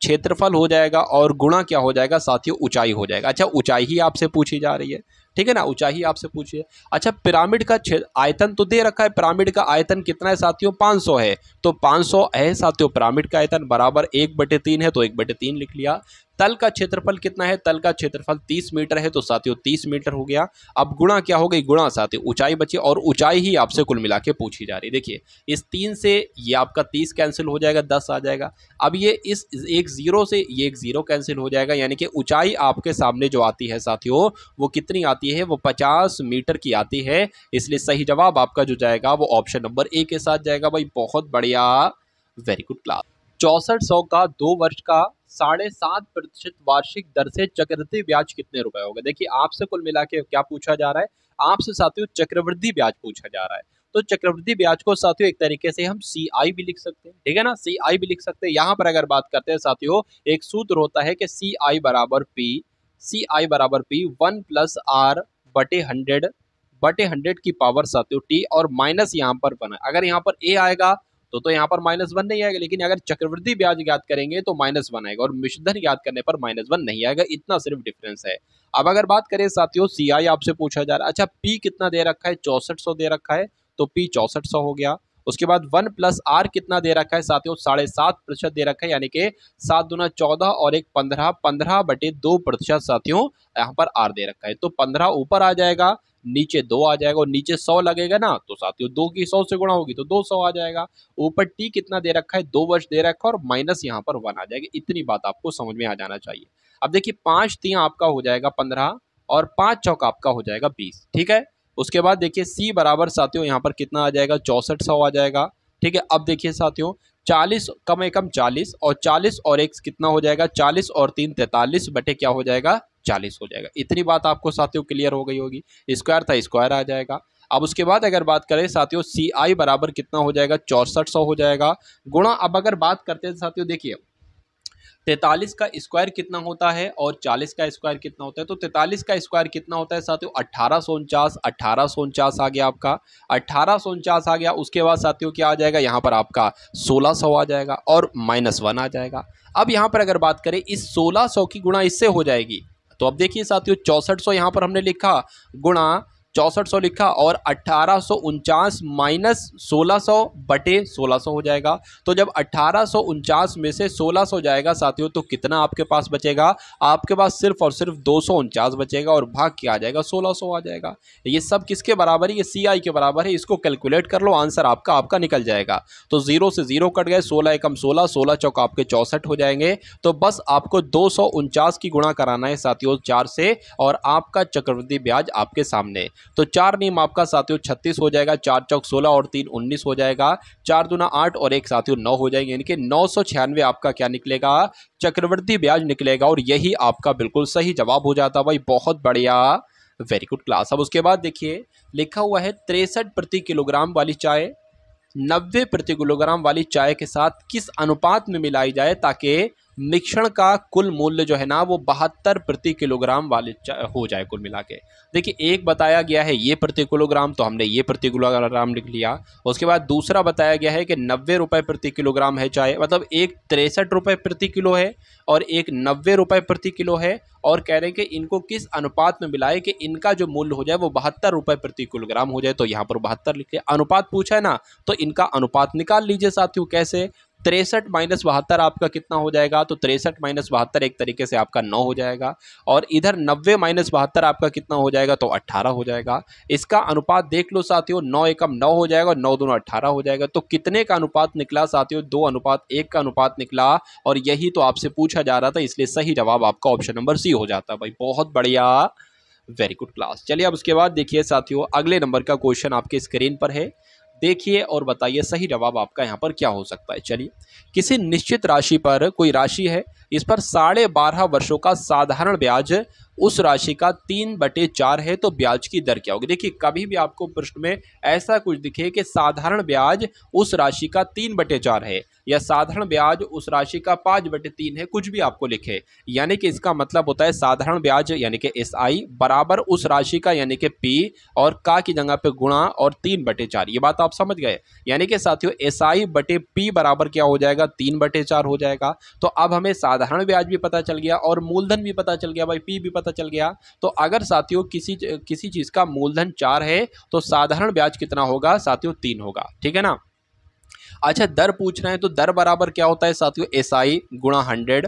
क्षेत्रफल हो जाएगा और गुणा क्या हो जाएगा साथियों ऊंचाई हो जाएगा अच्छा ऊंचाई ही आपसे पूछी जा रही है ठीक है ना ऊंचाई आपसे पूछिए अच्छा पिरामिड का आयतन तो दे रखा है पिरामिड का आयतन कितना है साथियों सौ है तो 500 है साथियों पिरामिड का आयतन बराबर एक बटे तीन है तो एक बटे तीन लिख लिया तल का क्षेत्रफल कितना है तल का क्षेत्रफल 30 मीटर है तो साथियों 30 मीटर हो गया अब गुणा क्या हो गई गुणा साथियों ऊंचाई बची और ऊंचाई ही आपसे कुल मिला के पूछी जा रही है देखिए इस तीन से ये आपका तीस कैंसिल हो जाएगा दस आ जाएगा अब ये इस एक ज़ीरो से ये एक ज़ीरो कैंसिल हो जाएगा यानी कि ऊंचाई आपके सामने जो आती है साथियों वो कितनी आती है वो पचास मीटर की आती है इसलिए सही जवाब आपका जो जाएगा वो ऑप्शन नंबर ए के साथ जाएगा भाई बहुत बढ़िया वेरी गुड क्लास चौसठ सौ का दो वर्ष का साढ़े सात प्रतिशत वार्षिक दर से चक्रवृद्धि ब्याज कितने रुपए होगा देखिए आपसे कुल मिला के क्या पूछा जा रहा है आपसे साथियों चक्रवृद्धि ब्याज पूछा जा रहा है तो चक्रवृद्धि ब्याज को साथियों एक तरीके से हम सी आई भी लिख सकते हैं ठीक है ना सी आई भी लिख सकते हैं यहाँ पर अगर बात करते हैं साथियों एक सूत्र होता है कि सी आई बराबर पी सी आई बराबर पी वन प्लस आर बटे हंड्रेड बटे हंड्रेड की पावर साथियों टी और माइनस यहाँ पर बना अगर यहाँ पर ए आएगा तो तो यहाँ पर माइनस वन नहीं आएगा लेकिन अगर चक्रवृद्धि ब्याज याद करेंगे तो माइनस वन आएगा और मिश्रधन याद करने पर माइनस वन नहीं आएगा इतना सिर्फ डिफरेंस है अब अगर बात करें साथियों सी आई आपसे पूछा जा रहा है अच्छा पी कितना दे रखा है चौसठ सौ दे रखा है तो पी चौसठ सौ हो गया उसके बाद वन प्लस आर कितना दे रखा है साथियों साढ़े सात प्रतिशत दे रखा है यानी कि सात दुना चौदह और एक पंद्रह पंद्रह बटे दो प्रतिशत साथियों यहाँ पर आर दे रखा है तो पंद्रह ऊपर आ जाएगा नीचे दो आ जाएगा और नीचे सौ लगेगा ना तो साथियों दो की सौ से गुणा होगी तो दो सौ आ जाएगा ऊपर टी कितना दे रखा है दो वर्ष दे रखा है और माइनस यहाँ पर वन आ जाएगा इतनी बात आपको समझ में आ जाना चाहिए अब देखिए पांच तिया आपका हो जाएगा पंद्रह और पांच चौका आपका हो जाएगा बीस ठीक है उसके बाद देखिए सी बराबर साथियों यहाँ पर कितना आ जाएगा चौसठ सौ आ जाएगा ठीक है अब देखिए साथियों चालीस कम एकम चालीस और चालीस और एक कितना हो जाएगा चालीस और तीन तैतालीस बटे क्या हो जाएगा चालीस हो जाएगा इतनी बात आपको साथियों क्लियर हो गई होगी स्क्वायर था स्क्वायर आ जाएगा अब उसके बाद अगर बात करें साथियों सी आई बराबर कितना हो जाएगा चौंसठ सौ हो जाएगा गुणा अब अगर बात करते हैं साथियों देखिए तैतालीस का स्क्वायर कितना होता है और चालीस का स्क्वायर कितना होता है तो तैतालीस का स्क्वायर कितना होता है साथियों अट्ठारह सौ उनचास अट्ठारह सौ उनचास आ गया आपका अट्ठारह सौ उनचास आ गया उसके बाद साथियों क्या आ जाएगा यहाँ पर आपका सोलह सौ आ जाएगा और माइनस वन आ जाएगा अब यहाँ पर अगर बात करें इस सोलह सौ की गुणा इससे हो जाएगी तो अब देखिए साथियों चौसठ सौ यहाँ पर हमने लिखा गुणा चौंसठ सौ लिखा और अट्ठारह सौ उनचास माइनस सोलह सौ बटे सोलह सौ हो जाएगा तो जब अट्ठारह सौ उनचास में से सोलह सौ जाएगा साथियों तो कितना आपके पास बचेगा आपके पास सिर्फ और सिर्फ दो सौ उनचास बचेगा और भाग क्या आ जाएगा सोलह सौ आ जाएगा ये सब किसके बराबर है ये सी आई के बराबर है इसको कैलकुलेट कर लो आंसर आपका आपका निकल जाएगा तो ज़ीरो से ज़ीरो कट गए सोलह एकम सोलह सोलह चौक आपके चौंसठ हो जाएंगे तो बस आपको दो की गुणा कराना है साथियों चार से और आपका चक्रवृद्धि ब्याज आपके सामने तो चार नियम आपका साथियों छत्तीस हो जाएगा चार चौक सोलह और तीन उन्नीस हो जाएगा चार दुना आठ और एक साथियों नौ हो जाएंगे यानी कि नौ सौ छियानवे आपका क्या निकलेगा चक्रवर्ती ब्याज निकलेगा और यही आपका बिल्कुल सही जवाब हो जाता भाई बहुत बढ़िया वेरी गुड क्लास अब उसके बाद देखिए लिखा हुआ है तिरसठ प्रति किलोग्राम वाली चाय नब्बे प्रति किलोग्राम वाली चाय के साथ किस अनुपात में मिलाई जाए ताकि मिश्रण का कुल मूल्य जो है ना वो बहत्तर प्रति किलोग्राम वाले हो जाए कुल मिला के देखिए एक बताया गया है ये प्रति किलोग्राम तो हमने ये प्रति किलोग्राम लिख लिया उसके बाद दूसरा बताया गया है कि नब्बे रुपये प्रति किलोग्राम है चाय मतलब एक तिरसठ रुपये प्रति किलो है और एक नब्बे रुपये प्रति किलो है और कह रहे हैं कि इनको किस अनुपात में मिलाए कि इनका जो मूल्य हो जाए वो बहत्तर रुपये प्रति किलोग्राम हो जाए तो यहाँ पर बहत्तर लिखे अनुपात पूछा है ना तो इनका अनुपात निकाल लीजिए साथियों कैसे तिरसठ माइनस बहत्तर आपका कितना हो जाएगा तो तिरसठ माइनस बहत्तर एक तरीके से आपका नौ हो जाएगा और इधर नब्बे माइनस बहत्तर आपका कितना हो जाएगा तो अट्ठारह हो जाएगा इसका अनुपात देख लो साथियों नौ एकम नौ हो जाएगा और नौ दोनों अट्ठारह हो जाएगा तो कितने का अनुपात निकला साथियों दो अनुपात एक का अनुपात निकला और यही तो आपसे पूछा जा रहा था इसलिए सही जवाब आपका ऑप्शन नंबर सी हो जाता भाई बहुत बढ़िया वेरी गुड क्लास चलिए अब उसके बाद देखिए साथियों अगले नंबर का क्वेश्चन आपके स्क्रीन पर है देखिए और बताइए सही जवाब आपका यहाँ पर क्या हो सकता है चलिए किसी निश्चित राशि पर कोई राशि है इस पर साढ़े बारह वर्षों का साधारण ब्याज उस राशि का तीन बटे चार है तो ब्याज की दर क्या होगी देखिए कभी भी आपको प्रश्न में ऐसा कुछ दिखे कि साधारण ब्याज उस राशि का तीन बटे चार है या साधारण ब्याज उस राशि का पाँच बटे तीन है कुछ भी आपको लिखे यानी कि इसका मतलब होता है साधारण ब्याज यानी कि एस आई बराबर उस राशि का यानी कि पी और का की जगह पे गुणा और तीन बटे चार ये बात आप समझ गए यानी कि साथियों एस आई बटे पी बराबर क्या हो जाएगा तीन बटे चार हो जाएगा तो अब हमें साधारण ब्याज भी पता चल गया और मूलधन भी पता चल गया भाई पी भी पता चल गया तो अगर साथियों किसी किसी चीज़ का मूलधन चार है तो साधारण ब्याज कितना होगा साथियों तीन होगा ठीक है ना अच्छा दर पूछ रहे हैं तो दर बराबर क्या होता है साथियों एस आई गुणा हंड्रेड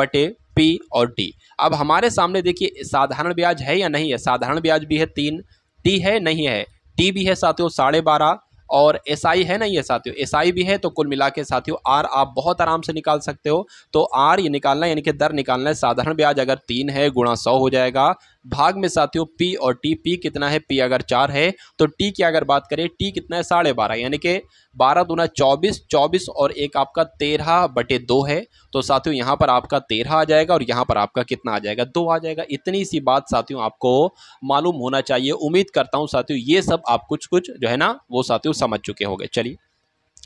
बटे पी और टी अब हमारे सामने देखिए साधारण ब्याज है या नहीं है साधारण ब्याज भी है तीन टी है नहीं है टी भी है साथियों साढ़े बारह और एस आई है ना ये साथियों एस आई भी है तो कुल मिला के साथियों आर आप बहुत आराम से निकाल सकते हो तो आर ये निकालना यानी कि दर निकालना है साधारण ब्याज अगर तीन है गुणा सौ हो जाएगा भाग में साथियों पी और टी पी कितना है पी अगर चार है तो टी की अगर बात करें टी कितना है साढ़े बारह यानी कि बारह दूना चौबीस चौबीस और एक आपका तेरह बटे दो है तो साथियों यहाँ पर आपका तेरह आ जाएगा और यहाँ पर आपका कितना आ जाएगा दो आ जाएगा इतनी सी बात साथियों आपको मालूम होना चाहिए उम्मीद करता हूँ साथियों ये सब आप कुछ कुछ जो है ना वो साथियों समझ चुके होंगे चलिए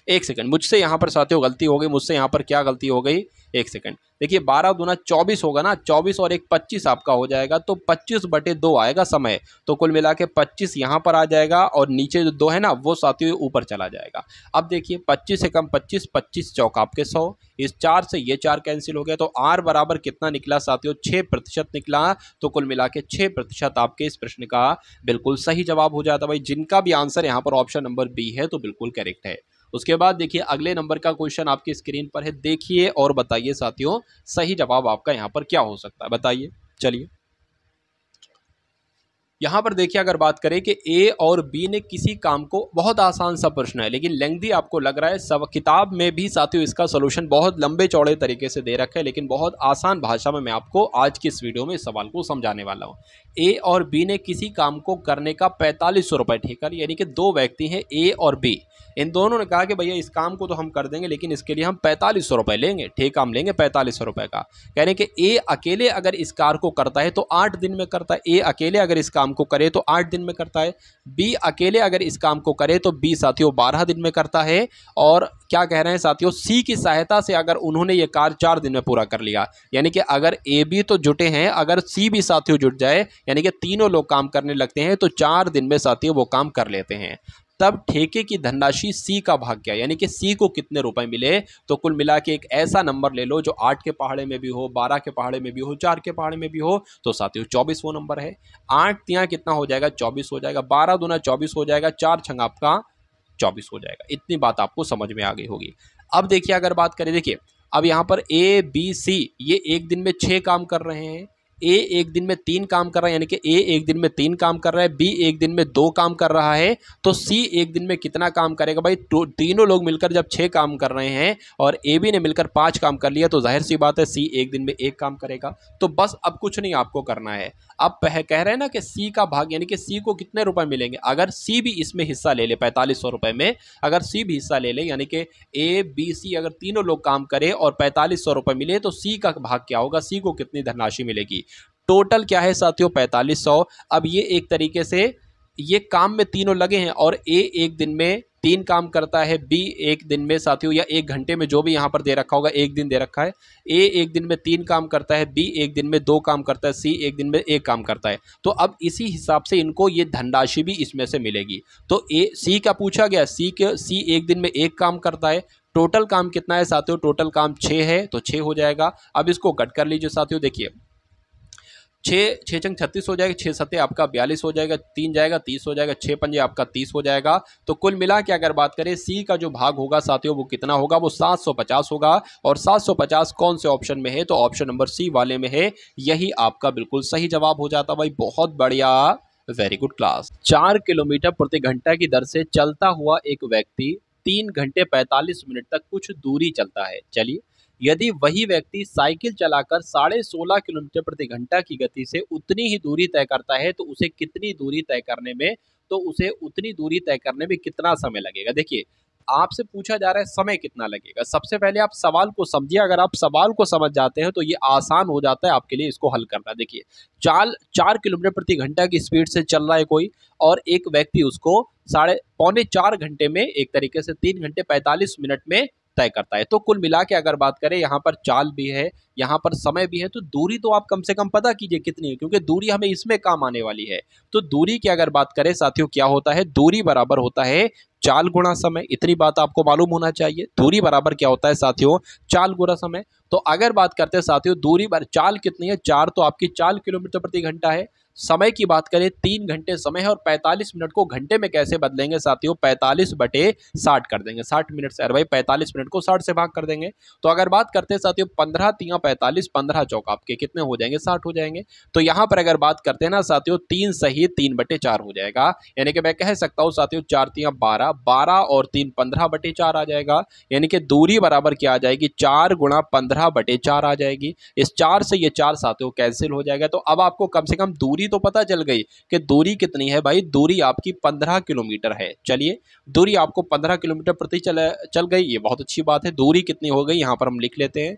एक सेकंड मुझसे यहाँ पर साथियों गलती हो गई मुझसे यहाँ पर क्या गलती हो गई एक सेकंड देखिए बारह गुना चौबीस होगा ना चौबीस और एक पच्चीस आपका हो जाएगा तो पच्चीस बटे दो आएगा समय तो कुल मिला के पच्चीस यहाँ पर आ जाएगा और नीचे जो दो है ना वो साथियों ऊपर चला जाएगा अब देखिए पच्चीस से कम पच्चीस पच्चीस चौक आपके सौ इस चार से ये चार कैंसिल हो गया तो आर बराबर कितना निकला साथियों छः प्रतिशत निकला तो कुल मिला के प्रतिशत आपके इस प्रश्न का बिल्कुल सही जवाब हो जाता भाई जिनका भी आंसर यहाँ पर ऑप्शन नंबर बी है तो बिल्कुल करेक्ट है उसके बाद देखिए अगले नंबर का क्वेश्चन आपकी स्क्रीन पर है देखिए और बताइए साथियों सही जवाब आपका यहाँ पर क्या हो सकता है बताइए चलिए यहाँ पर देखिए अगर बात करें कि ए और बी ने किसी काम को बहुत आसान सा प्रश्न है लेकिन लेंथी आपको लग रहा है सब किताब में भी साथियों इसका सोल्यूशन बहुत लंबे चौड़े तरीके से दे रखा है लेकिन बहुत आसान भाषा में मैं आपको आज की इस वीडियो में इस सवाल को समझाने वाला हूँ ए और बी ने किसी काम को करने का पैंतालीस सौ ठीक ठेका यानी कि दो व्यक्ति हैं ए और बी इन दोनों ने कहा कि भैया इस काम को तो हम कर देंगे लेकिन इसके लिए हम पैंतालीस सौ रुपये लेंगे ठेका हम लेंगे पैंतालीस सौ रुपये का कह रहे कि ए अकेले अगर इस कार को करता है तो आठ दिन में करता है ए अकेले अगर इस काम को करे तो आठ दिन में करता है बी अकेले अगर इस काम को करे तो बी साथियों बारह दिन में करता है और क्या कह रहे हैं साथियों सी की सहायता से अगर उन्होंने ये कार्य चार दिन में पूरा कर लिया यानी कि अगर ए बी तो जुटे हैं अगर सी भी साथियों जुट जाए यानी कि तीनों लोग काम करने लगते हैं तो चार दिन में साथियों वो काम कर लेते हैं तब ठेके की धनराशि सी का भाग गया यानी कि सी को कितने रुपए मिले तो कुल मिला के एक ऐसा नंबर ले लो जो आठ के पहाड़े में भी हो बारह के पहाड़े में भी हो चार के पहाड़े में भी हो तो साथियों चौबीस वो नंबर है आठ तिया कितना हो जाएगा चौबीस हो जाएगा बारह दुना चौबीस हो जाएगा चार छंग आपका चौबीस हो जाएगा इतनी बात आपको समझ में आ गई होगी अब देखिए अगर बात करें देखिए अब यहाँ पर ए बी सी ये एक दिन में छः काम कर रहे हैं ए एक दिन में तीन काम कर रहा है यानी कि ए एक दिन में तीन काम कर रहा है बी एक दिन में दो काम कर रहा है तो सी एक दिन में कितना काम करेगा भाई तो तीनों लोग मिलकर जब छः काम कर रहे हैं और ए बी ने मिलकर पाँच काम कर लिया तो जाहिर सी बात है सी एक दिन में एक काम करेगा तो बस अब कुछ नहीं आपको करना है अब कह रहे हैं ना कि सी का भाग यानी कि सी को कितने रुपए मिलेंगे अगर सी भी इसमें हिस्सा ले ले पैंतालीस सौ रुपये में अगर सी भी हिस्सा ले ले यानी कि ए बी सी अगर तीनों लोग काम करें और पैंतालीस सौ रुपये मिले तो सी का भाग क्या होगा सी को कितनी धनराशि मिलेगी टोटल क्या है साथियों पैंतालीस सौ अब ये एक तरीके से ये काम में तीनों लगे हैं और ए एक दिन में तीन काम करता है बी एक दिन में साथियों या एक घंटे में जो भी यहाँ पर दे रखा होगा एक दिन दे रखा है ए एक दिन में तीन काम करता है बी एक दिन में दो काम करता है सी एक दिन में एक काम करता है तो अब इसी हिसाब से इनको ये धनराशि भी इसमें से मिलेगी तो ए सी का पूछा गया सी के सी एक दिन में एक काम करता है टोटल काम कितना है साथियों टोटल काम छः है तो छः हो जाएगा अब इसको कट कर लीजिए साथियों देखिए छः छः चंग छत्तीस हो जाएगा छः सत्ते आपका बयालीस हो जाएगा तीन जाएगा तीस हो जाएगा छः पंजे आपका तीस हो जाएगा तो कुल मिला के अगर बात करें सी का जो भाग होगा साथियों वो कितना होगा वो सात सौ पचास होगा और सात सौ पचास कौन से ऑप्शन में है तो ऑप्शन नंबर सी वाले में है यही आपका बिल्कुल सही जवाब हो जाता भाई बहुत बढ़िया वेरी गुड क्लास चार किलोमीटर प्रति घंटा की दर से चलता हुआ एक व्यक्ति तीन घंटे पैंतालीस मिनट तक कुछ दूरी चलता है चलिए यदि वही व्यक्ति साइकिल चलाकर साढ़े सोलह किलोमीटर प्रति घंटा की गति से उतनी ही दूरी तय करता है तो उसे कितनी दूरी तय करने में तो उसे उतनी दूरी तय करने में कितना समय लगेगा देखिए आपसे पूछा जा रहा है समय कितना लगेगा सबसे पहले आप सवाल को समझिए अगर आप सवाल को समझ जाते हैं तो ये आसान हो जाता है आपके लिए इसको हल करना देखिए चार चार किलोमीटर प्रति घंटा की स्पीड से चल रहा है कोई और एक व्यक्ति उसको साढ़े पौने चार घंटे में एक तरीके से तीन घंटे पैंतालीस मिनट में तय करता है तो कुल मिला के अगर बात करें यहाँ पर चाल भी है यहाँ पर समय भी है तो दूरी तो आप कम से कम पता कीजिए कितनी है क्योंकि दूरी हमें इसमें काम आने वाली है तो दूरी की अगर बात करें साथियों क्या होता है दूरी बराबर होता है चाल गुणा समय इतनी बात आपको मालूम होना चाहिए दूरी बराबर क्या होता है साथियों चाल गुणा समय तो अगर बात करते हैं साथियों दूरी बार चाल कितनी है चार तो आपकी चाल किलोमीटर प्रति घंटा है समय की बात करें तीन घंटे समय है और 45 मिनट को घंटे में कैसे बदलेंगे साथियों 45 बटे 60 कर देंगे 60 मिनट से अरे भाई 45 मिनट को 60 से भाग कर देंगे तो अगर बात करते हैं साथियों पंद्रह तिया पैंतालीस पंद्रह चौक आपके कितने हो जाएंगे 60 हो जाएंगे तो यहाँ पर अगर बात करते हैं ना साथियों तीन सही तीन बटे चार हो जाएगा यानी कि मैं कह सकता हूँ साथियों चार तिया बारह बारह और तीन पंद्रह बटे चार आ जाएगा यानी कि दूरी बराबर क्या आ जाएगी चार गुणा पंद्रह बटे चार आ जाएगी इस चार से ये चार साथियों कैंसिल हो जाएगा तो अब आपको कम से कम दूरी दूरी तो पता चल गई कि दूरी कितनी है भाई दूरी आपकी पंद्रह किलोमीटर है चलिए दूरी आपको पंद्रह किलोमीटर प्रति चल चल गई ये बहुत अच्छी बात है दूरी कितनी हो गई यहाँ पर हम लिख लेते हैं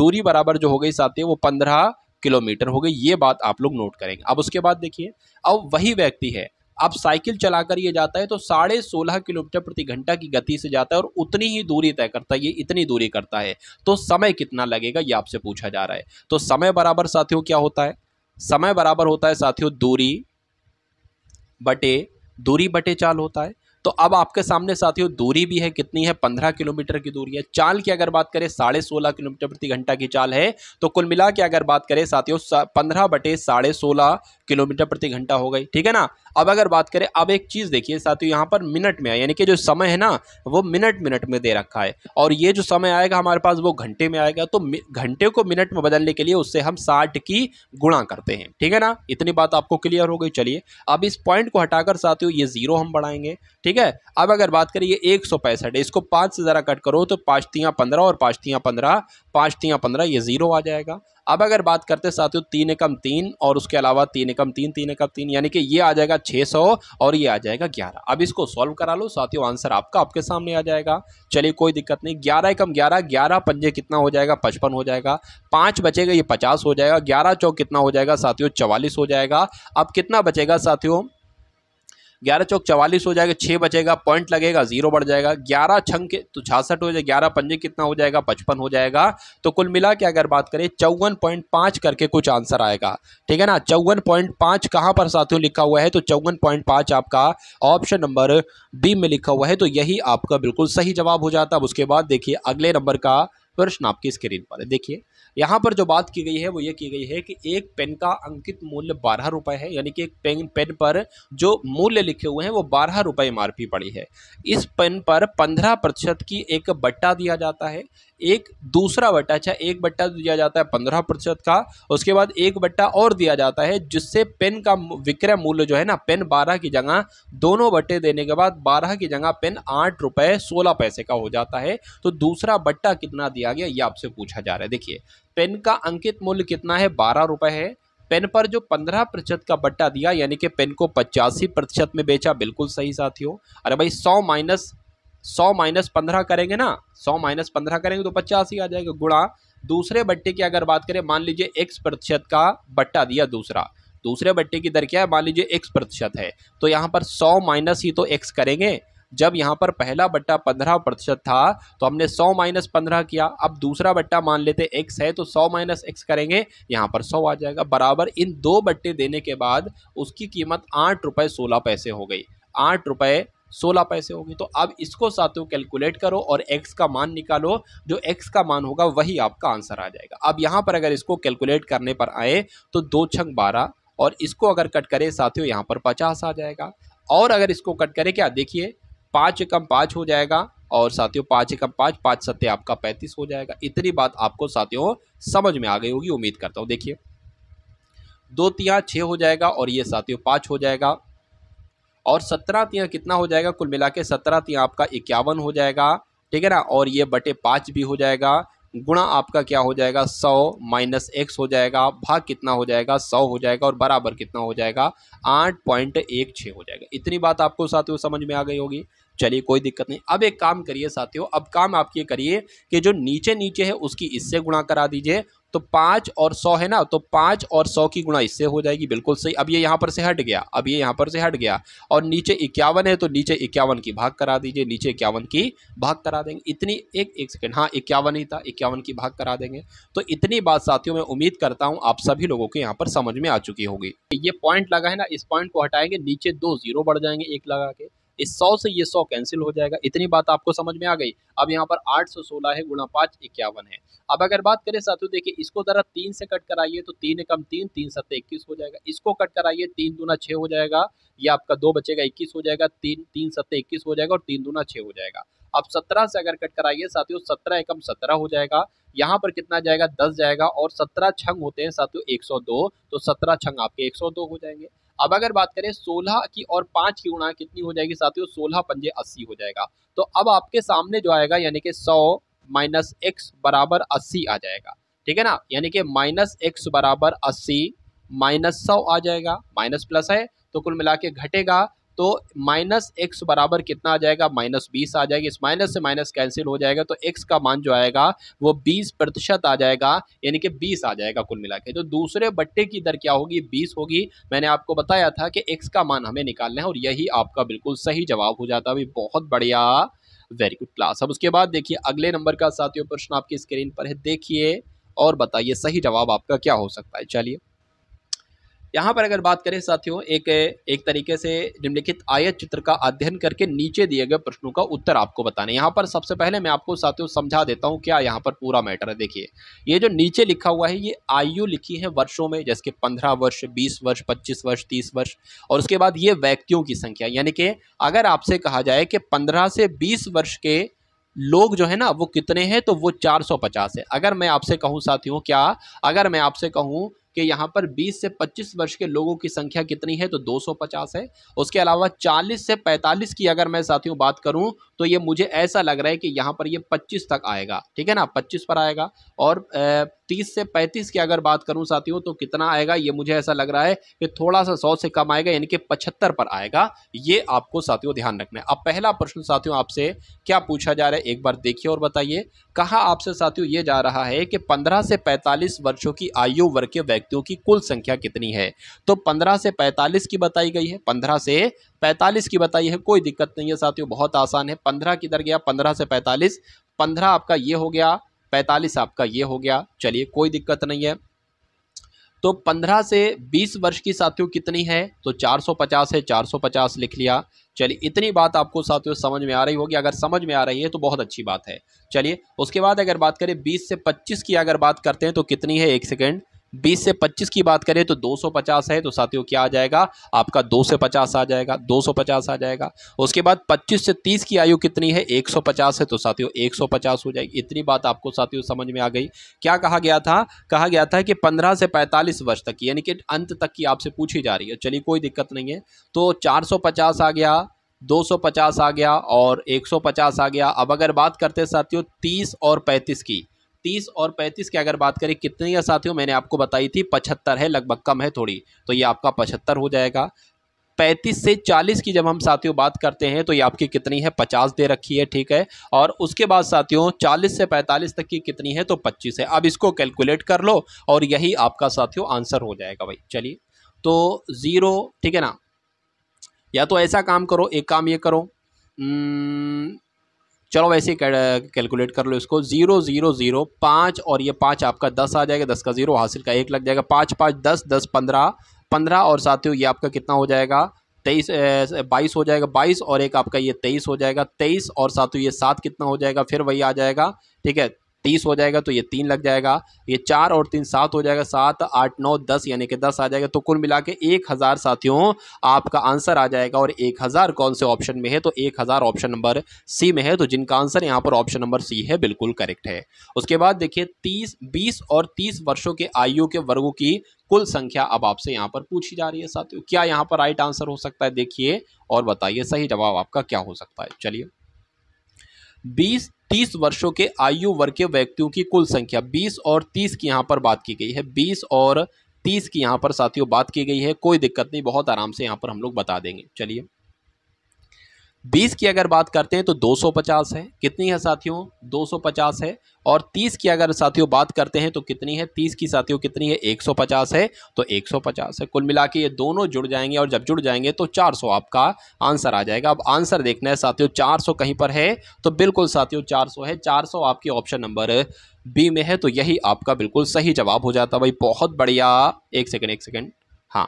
दूरी बराबर जो हो गई साथी वो पंद्रह किलोमीटर हो गई ये बात आप लोग नोट करेंगे अब उसके बाद देखिए अब वही व्यक्ति है अब साइकिल चलाकर ये जाता है तो साढ़े सोलह किलोमीटर प्रति घंटा की गति से जाता है और उतनी ही दूरी तय करता है ये इतनी दूरी करता है तो समय कितना लगेगा ये आपसे पूछा जा रहा है तो समय बराबर साथियों क्या होता है समय बराबर होता है साथियों दूरी बटे दूरी बटे चाल होता है तो अब आपके सामने साथियों दूरी भी है कितनी है पंद्रह किलोमीटर की दूरी है चाल की अगर बात करें साढ़े सोलह किलोमीटर प्रति घंटा की चाल है तो कुल मिला के अगर बात करें साथियों पंद्रह बटे साढ़े सोलह किलोमीटर प्रति घंटा हो गई ठीक है ना अब अगर बात करें अब एक चीज़ देखिए साथियों यहाँ पर मिनट में यानी कि जो समय है ना वो मिनट मिनट में दे रखा है और ये जो समय आएगा हमारे पास वो घंटे में आएगा तो घंटे को मिनट में बदलने के लिए उससे हम साठ की गुणा करते हैं ठीक है ना इतनी बात आपको क्लियर हो गई चलिए अब इस पॉइंट को हटाकर साथियों ये ज़ीरो हम बढ़ाएंगे ठीक ठीक है अब अगर बात करिए एक सौ पैंसठ इसको पाँच से ज़रा कट करो तो पाँच पंद्रह और पाँच पंद्रह पाँच पंद्रह ये ज़ीरो आ जाएगा अब अगर बात करते साथियों तीन एकम तीन और उसके अलावा तीन एकम तीन तीन एकम तीन यानी कि ये आ जाएगा छः सौ और ये आ जाएगा ग्यारह अब इसको सॉल्व करा लो साथियों आंसर आपका आपके सामने आ जाएगा चलिए कोई दिक्कत नहीं ग्यारह एकम ग्यारह ग्यारह पंजे कितना हो जाएगा पचपन हो जाएगा पाँच बचेगा ये पचास हो जाएगा ग्यारह चौक कितना हो जाएगा साथियों चवालीस हो जाएगा अब कितना बचेगा साथियों ग्यारह चौक चवालीस हो जाएगा छः बचेगा पॉइंट लगेगा जीरो बढ़ जाएगा ग्यारह छंग तो छियासठ हो जाएगा ग्यारह पंजे कितना हो जाएगा पचपन हो जाएगा तो कुल मिला के अगर बात करें चौवन पॉइंट पाँच करके कुछ आंसर आएगा ठीक है ना चौवन पॉइंट पाँच कहाँ पर साथियों लिखा हुआ है तो चौवन पॉइंट पाँच आपका ऑप्शन नंबर बी में लिखा हुआ है तो यही आपका बिल्कुल सही जवाब हो जाता है उसके बाद देखिए अगले नंबर का प्रश्न आपकी स्क्रीन पर है देखिए यहाँ पर जो बात की गई है वो ये की गई है कि एक पेन का अंकित मूल्य बारह रुपए है यानी कि एक पेन पेन पर जो मूल्य लिखे हुए हैं वो बारह रुपए एम पड़ी है इस पेन पर पंद्रह प्रतिशत की एक बट्टा दिया जाता है एक दूसरा बट्टा अच्छा एक बट्टा तो दिया जाता है पंद्रह प्रतिशत का उसके बाद एक बट्टा और दिया जाता है जिससे पेन का विक्रय मूल्य जो है ना पेन बारह की जगह दोनों बट्टे देने के बाद बारह की जगह पेन आठ रुपए सोलह पैसे का हो जाता है तो दूसरा बट्टा कितना दिया गया ये आपसे पूछा जा रहा है देखिए पेन का अंकित मूल्य कितना है बारह रुपए है पेन पर जो पंद्रह प्रतिशत का बट्टा दिया यानी कि पेन को पचासी प्रतिशत में बेचा बिल्कुल सही साथियों अरे भाई सौ माइनस सौ माइनस पंद्रह करेंगे ना सौ माइनस पंद्रह करेंगे तो पचासी आ जाएगा गुणा दूसरे बट्टे की अगर बात करें मान लीजिए एक्स प्रतिशत का बट्टा दिया दूसरा दूसरे बट्टे की दर क्या है मान लीजिए एक्स प्रतिशत है तो यहाँ पर सौ माइनस ही तो एक्स करेंगे जब यहाँ पर पहला बट्टा पंद्रह प्रतिशत था तो हमने सौ माइनस पंद्रह किया अब दूसरा बट्टा मान लेते एक्स है तो सौ माइनस एक्स करेंगे यहाँ पर सौ आ जाएगा बराबर इन दो बट्टे देने के बाद उसकी कीमत आठ रुपये सोलह पैसे हो गई आठ रुपये सोलह पैसे हो गई तो अब इसको साथियों कैलकुलेट करो और एक्स का मान निकालो जो एक्स का मान होगा वही आपका आंसर आ जाएगा अब यहाँ पर अगर इसको कैलकुलेट करने पर आए तो दो छंग बारह और इसको अगर कट करें साथियों यहाँ पर पचास आ जाएगा और अगर इसको कट करें क्या देखिए पाँच एकम पाँच हो जाएगा और साथियों पाँच एकम पाँच पाँच सत्य आपका पैंतीस हो जाएगा इतनी बात आपको साथियों समझ में आ गई होगी उम्मीद करता हूँ देखिए दो तिया छः हो जाएगा और ये साथियों पाँच हो जाएगा और सत्रह तिया कितना हो जाएगा कुल मिला के सत्रह तिया आपका इक्यावन हो जाएगा ठीक है ना और ये बटे पाँच भी हो जाएगा गुणा आपका क्या हो जाएगा सौ माइनस एक्स हो जाएगा भाग कितना हो जाएगा सौ हो जाएगा और बराबर कितना हो जाएगा आठ पॉइंट एक छः हो जाएगा इतनी बात आपको साथियों समझ में आ गई होगी चलिए कोई दिक्कत नहीं अब एक काम करिए साथियों अब काम आप ये करिए कि जो नीचे नीचे है उसकी इससे गुणा करा दीजिए तो पाँच और सौ है ना तो पाँच और सौ की गुणा इससे हो जाएगी बिल्कुल सही अब ये यहाँ पर से हट गया अब ये यहाँ पर से हट गया और नीचे इक्यावन है तो नीचे इक्यावन की भाग करा दीजिए नीचे इक्यावन की भाग करा देंगे इतनी एक एक सेकेंड हाँ इक्यावन ही था इक्यावन की भाग करा देंगे तो इतनी बात साथियों मैं उम्मीद करता हूँ आप सभी लोगों के यहाँ पर समझ में आ चुकी होगी ये पॉइंट लगा है ना इस पॉइंट को हटाएंगे नीचे दो जीरो बढ़ जाएंगे एक लगा के इस सौ से ये सौ कैंसिल हो जाएगा इतनी बात आपको समझ में आ गई अब यहाँ पर आठ सौ सोलह है गुणा पाँच इक्यावन है अब अगर बात करें साथियों देखिए इसको ज़रा तीन से कट कराइए तो तीन एकम तीन तीन सत्तर इक्कीस हो जाएगा इसको कट कराइए तीन दूना छः हो जाएगा या आपका दो बचेगा इक्कीस हो जाएगा तीन तीन सत्तर इक्कीस हो जाएगा और तीन दूना छः हो जाएगा अब सत्रह से अगर कट कराइए साथियों सत्रह एकम सत्रह हो जाएगा यहाँ पर कितना जाएगा दस जाएगा और सत्रह छंग होते हैं साथियों एक सौ दो तो सत्रह छंग आपके एक सौ दो हो जाएंगे अब अगर बात करें सोलह की और पांच की गुणा कितनी हो जाएगी साथियों सोलह पंजे अस्सी हो जाएगा तो अब आपके सामने जो आएगा यानी कि सौ माइनस एक्स बराबर अस्सी आ जाएगा ठीक है ना यानी कि माइनस एक्स बराबर अस्सी माइनस सौ आ जाएगा माइनस प्लस है तो कुल मिला के घटेगा तो माइनस एक्स बराबर कितना आ जाएगा माइनस बीस आ जाएगा इस माइनस से माइनस कैंसिल हो जाएगा तो एक्स का मान जो आएगा वो बीस प्रतिशत आ जाएगा यानी कि बीस आ जाएगा कुल मिला के तो दूसरे बट्टे की दर क्या होगी बीस होगी मैंने आपको बताया था कि एक्स का मान हमें निकालना है और यही आपका बिल्कुल सही जवाब हो जाता है बहुत बढ़िया वेरी गुड क्लास अब उसके बाद देखिए अगले नंबर का साथियों प्रश्न आपकी स्क्रीन पर है देखिए और बताइए सही जवाब आपका क्या हो सकता है चलिए यहाँ पर अगर बात करें साथियों एक एक तरीके से निम्नलिखित आयत चित्र का अध्ययन करके नीचे दिए गए प्रश्नों का उत्तर आपको बताने यहाँ पर सबसे पहले मैं आपको साथियों समझा देता हूँ क्या यहाँ पर पूरा मैटर है देखिए ये जो नीचे लिखा हुआ है ये आयु लिखी है वर्षों में जैसे कि पंद्रह वर्ष बीस वर्ष पच्चीस वर्ष तीस वर्ष और उसके बाद ये व्यक्तियों की संख्या यानी कि अगर आपसे कहा जाए कि पंद्रह से बीस वर्ष के लोग जो है ना वो कितने हैं तो वो 450 है अगर मैं आपसे कहूँ साथियों क्या अगर मैं आपसे कहूँ कि यहाँ पर 20 से 25 वर्ष के लोगों की संख्या कितनी है तो 250 है उसके अलावा 40 से 45 की अगर मैं साथियों बात करूँ तो ये मुझे ऐसा लग रहा है कि यहाँ पर ये 25 तक आएगा ठीक है ना 25 पर आएगा और 30 से 35 की अगर बात करूँ साथियों तो कितना आएगा ये मुझे ऐसा लग रहा है कि थोड़ा सा सौ से कम आएगा यानी कि पचहत्तर पर आएगा ये आपको साथियों ध्यान रखना है अब पहला प्रश्न साथियों आपसे क्या पूछा जा रहा है एक बार देखिए और बताइए कहा आपसे साथियों ये जा रहा है कि पंद्रह से पैंतालीस वर्षों की आयु वर्ग के व्यक्तियों की कुल संख्या कितनी है तो पंद्रह से पैंतालीस की बताई गई है पंद्रह से पैंतालीस की बताई है कोई दिक्कत नहीं है साथियों बहुत आसान है पंद्रह किधर गया पंद्रह से पैंतालीस पंद्रह आपका ये हो गया पैंतालीस आपका ये हो गया चलिए कोई दिक्कत नहीं है तो 15 से 20 वर्ष की साथियों कितनी है तो 450 है 450 लिख लिया चलिए इतनी बात आपको साथियों समझ में आ रही होगी अगर समझ में आ रही है तो बहुत अच्छी बात है चलिए उसके बाद अगर बात करें 20 से 25 की अगर बात करते हैं तो कितनी है एक सेकेंड बीस से पच्चीस की बात करें तो दो सौ पचास है तो साथियों क्या आ जाएगा आपका दो से पचास आ जाएगा दो सौ पचास आ जाएगा उसके बाद पच्चीस से तीस की आयु कितनी है एक सौ पचास है तो साथियों एक सौ पचास हो जाएगी इतनी बात आपको साथियों समझ में आ गई क्या कहा गया था कहा गया था कि पंद्रह से पैंतालीस वर्ष तक यानी कि अंत तक की आपसे पूछी जा रही है चलिए कोई दिक्कत नहीं है तो चार सौ पचास आ गया 250 आ गया और 150 आ गया अब अगर बात करते साथियों 30 और 35 की तीस और पैंतीस की अगर बात करें कितनी है साथियों मैंने आपको बताई थी पचहत्तर है लगभग कम है थोड़ी तो ये आपका पचहत्तर हो जाएगा पैंतीस से चालीस की जब हम साथियों बात करते हैं तो ये आपकी कितनी है पचास दे रखी है ठीक है और उसके बाद साथियों चालीस से पैंतालीस तक की कितनी है तो पच्चीस है अब इसको कैलकुलेट कर लो और यही आपका साथियों आंसर हो जाएगा भाई चलिए तो ज़ीरो ठीक है ना या तो ऐसा काम करो एक काम ये करो चलो वैसे कैलकुलेट कर लो इसको ज़ीरो ज़ीरो ज़ीरो पाँच और ये पाँच आपका दस आ जाएगा दस का ज़ीरो हासिल का एक लग जाएगा पाँच पाँच दस दस पंद्रह पंद्रह और साथियों ये आपका कितना हो जाएगा तेईस बाईस हो जाएगा बाईस और एक आपका ये तेईस हो जाएगा तेईस और साथ ये सात कितना हो जाएगा फिर वही आ जाएगा ठीक है तीस हो जाएगा तो ये तीन लग जाएगा ये चार और तीन सात हो जाएगा सात आठ नौ दस यानी कि दस आ जाएगा तो कुल मिला के एक हज़ार साथियों आपका आंसर आ जाएगा और एक हज़ार कौन से ऑप्शन में है तो एक हज़ार ऑप्शन नंबर सी में है तो जिनका आंसर यहाँ पर ऑप्शन नंबर सी है बिल्कुल करेक्ट है उसके बाद देखिए तीस बीस और तीस वर्षों के आयु के वर्गों की कुल संख्या अब आपसे यहाँ पर पूछी जा रही है साथियों क्या यहाँ पर राइट आंसर हो सकता है देखिए और बताइए सही जवाब आपका क्या हो सकता है चलिए बीस तीस वर्षों के आयु वर्ग के व्यक्तियों की कुल संख्या बीस और तीस की यहाँ पर बात की गई है बीस और तीस की यहाँ पर साथियों बात की गई है कोई दिक्कत नहीं बहुत आराम से यहाँ पर हम लोग बता देंगे चलिए बीस की अगर बात करते हैं तो 250 है कितनी है साथियों 250 है और 30 की अगर साथियों बात करते हैं तो कितनी है 30 की साथियों कितनी है 150 है तो 150 है कुल मिला के ये दोनों जुड़ जाएंगे और जब जुड़ जाएंगे तो 400 आपका आंसर आ जाएगा अब आंसर देखना है साथियों 400 कहीं पर है तो बिल्कुल साथियों चार है चार आपकी ऑप्शन नंबर बी में है तो यही आपका बिल्कुल सही जवाब हो जाता भाई बहुत बढ़िया एक सेकेंड एक सेकेंड हाँ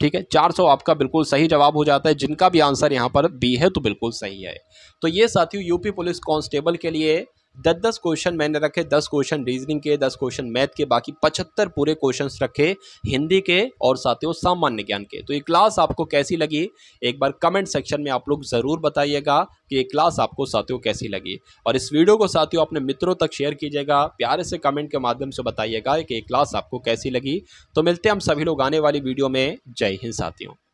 ठीक है 400 आपका बिल्कुल सही जवाब हो जाता है जिनका भी आंसर यहाँ पर बी है तो बिल्कुल सही है तो ये साथियों यूपी पुलिस कांस्टेबल के लिए दस दस क्वेश्चन मैंने रखे दस क्वेश्चन रीजनिंग के दस क्वेश्चन मैथ के बाकी पचहत्तर पूरे क्वेश्चन रखे हिंदी के और साथियों सामान्य ज्ञान के तो ये क्लास आपको कैसी लगी एक बार कमेंट सेक्शन में आप लोग ज़रूर बताइएगा कि ये क्लास आपको साथियों कैसी लगी और इस वीडियो को साथियों अपने मित्रों तक शेयर कीजिएगा प्यारे से कमेंट के माध्यम से बताइएगा कि ये क्लास आपको कैसी लगी तो मिलते हैं हम सभी लोग आने वाली वीडियो में जय हिंद साथियों